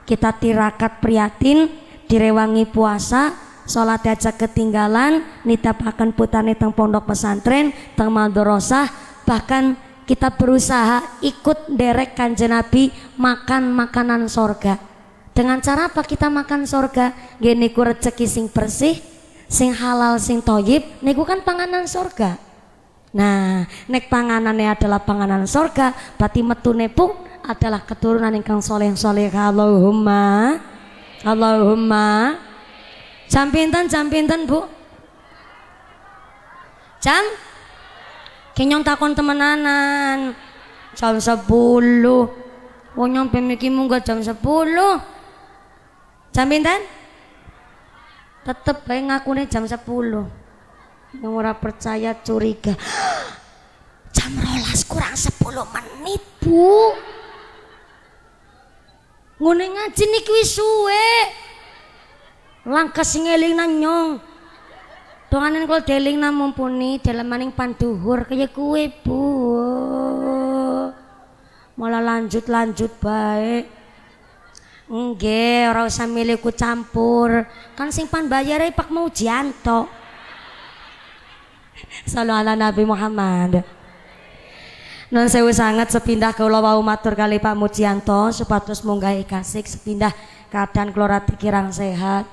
kita tirakat priatin, direwangi puasa, sholat diajak ketinggalan, nitap akan putani teng pondok pesantren, teng maldorosah, bahkan kita berusaha ikut derek kanjeng Nabi makan makanan sorga. Dengan cara apa kita makan sorga? Gini niku rezeki sing bersih, sing halal, sing toyib, niku kan panganan sorga. Nah, nek panganannya adalah panganan sorga. berarti metune pun adalah keturunan ingkang soleh soleh. Allahumma, Allahumma. Jam pinten, jam pinten bu? Jam? Kenyong takon temenanan. Jam sepuluh. Wong pemikimu pemikimu jam sepuluh. Jam pinten? Tetep bae ngakune jam 10. Yang ora percaya curiga. jam rolas kurang 10 menit, Bu. Ngene ngaji niki wis suwe. Langkas ngeling nang nyong. Doane kalau deling nang mumpuni dalam maning panduhur kaya kue Bu. Malah lanjut-lanjut baik. Nggih, ora usah ku campur. Kan sing pan bayare Pak Mujianto. Sallallahu ala Nabi Muhammad. Nun sewu sangat sepindah kula wau matur kali Pak Mujianto supados munggah kasik sepindah keadaan kula rati kirang sehat.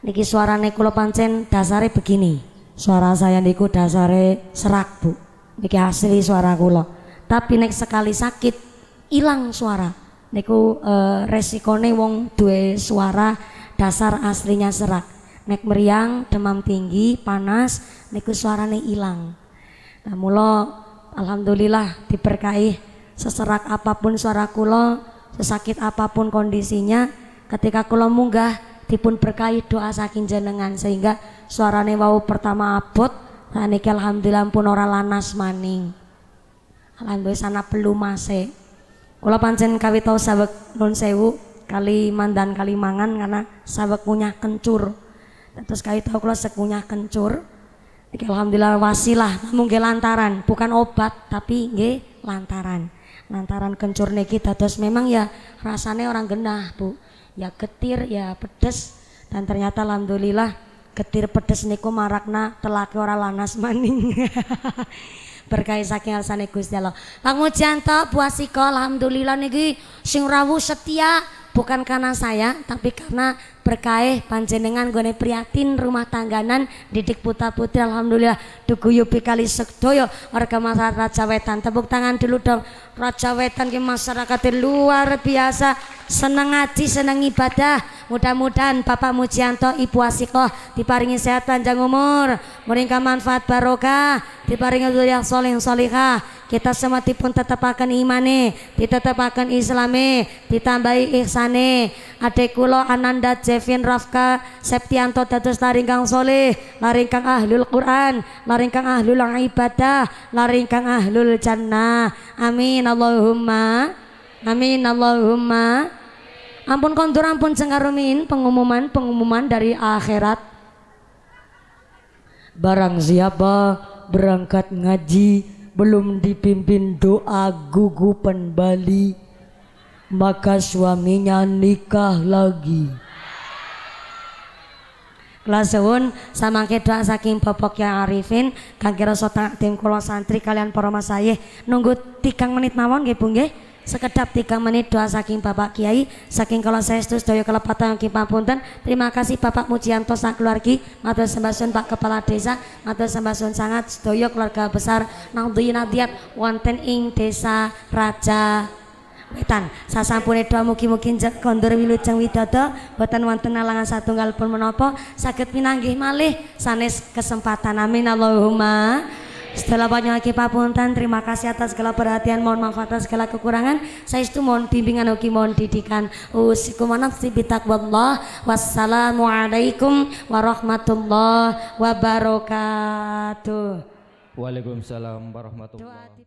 Niki suarane kula pancen dasare begini. Suara saya niku dasare serak, Bu. Niki asli suara kula. Tapi nek sekali sakit hilang suara niku uh, resikone wong duwe suara dasar aslinya serak nek meriang demam tinggi panas niku suarane ilang nah, mulo alhamdulillah diberkahi seserak apapun suara kulo sesakit apapun kondisinya ketika kulo munggah dipun berkahi doa saking jenengan sehingga suarane wau pertama abot nah, niki alhamdulillah pun ora lanas maning alhamdulillah sana belum masih Kula pancen kawitau sabek non sewu kali mandan karena sabek punya kencur. Terus kawitau kula sek punya kencur. alhamdulillah wasilah namun ge lantaran, bukan obat tapi ge lantaran. Lantaran kencur niki terus memang ya rasanya orang genah, Bu. Ya getir, ya pedes dan ternyata alhamdulillah getir pedes niku marakna telake ora lanas maning. berkah saking arsane Gusti Allah. Pangujian buah siko alhamdulillah niki sing rawuh setia bukan karena saya tapi karena berkaih panjenengan Goni priatin rumah tangganan didik putra putri alhamdulillah yupi kali sekdoyo warga masyarakat Raja Wetan tepuk tangan dulu dong Raja Wetan ke masyarakat luar biasa seneng ngaji seneng ibadah mudah-mudahan Papa Mujianto Ibu Asikoh diparingi sehat panjang umur meringka manfaat barokah diparingi yang soleh solihah kita semua dipun tetepaken imane ditetepaken islame ditambahi ihsane adek kula Ananda J Kevin Rafka Septianto dados laringkang soleh laringkang ahlul Quran laringkang ahlul ibadah laringkang ahlul jannah amin Allahumma amin Allahumma ampun kontur, ampun cengarumin pengumuman pengumuman dari akhirat barang siapa berangkat ngaji belum dipimpin doa gugupan Bali maka suaminya nikah lagi kula suwun samangke doa saking Bapak Kyai Arifin kangge rasa takdim kula santri kalian para masayih nunggu tigang menit mawon nggih Bu nggih sekedap tiga menit doa saking Bapak Kiai saking kalau saya setus doyo kelepatan yang kipapunten terima kasih Bapak Mujianto sang keluarga, matur sembasun Pak Kepala Desa matur sembasun sangat doyo keluarga besar nang duyi nadiat wonten ing desa Raja witan sasampun edwa mugi-mugi kondur wilujeng widodo boten wonten alangan satunggal pun menapa saged pinanggih malih sanes kesempatan amin Allahumma setelah banyak lagi Puntan, terima kasih atas segala perhatian, mohon maaf atas segala kekurangan. Saya itu mohon bimbingan, oke mohon didikan. Wassalamualaikum warahmatullahi wabarakatuh. Waalaikumsalam warahmatullahi wabarakatuh.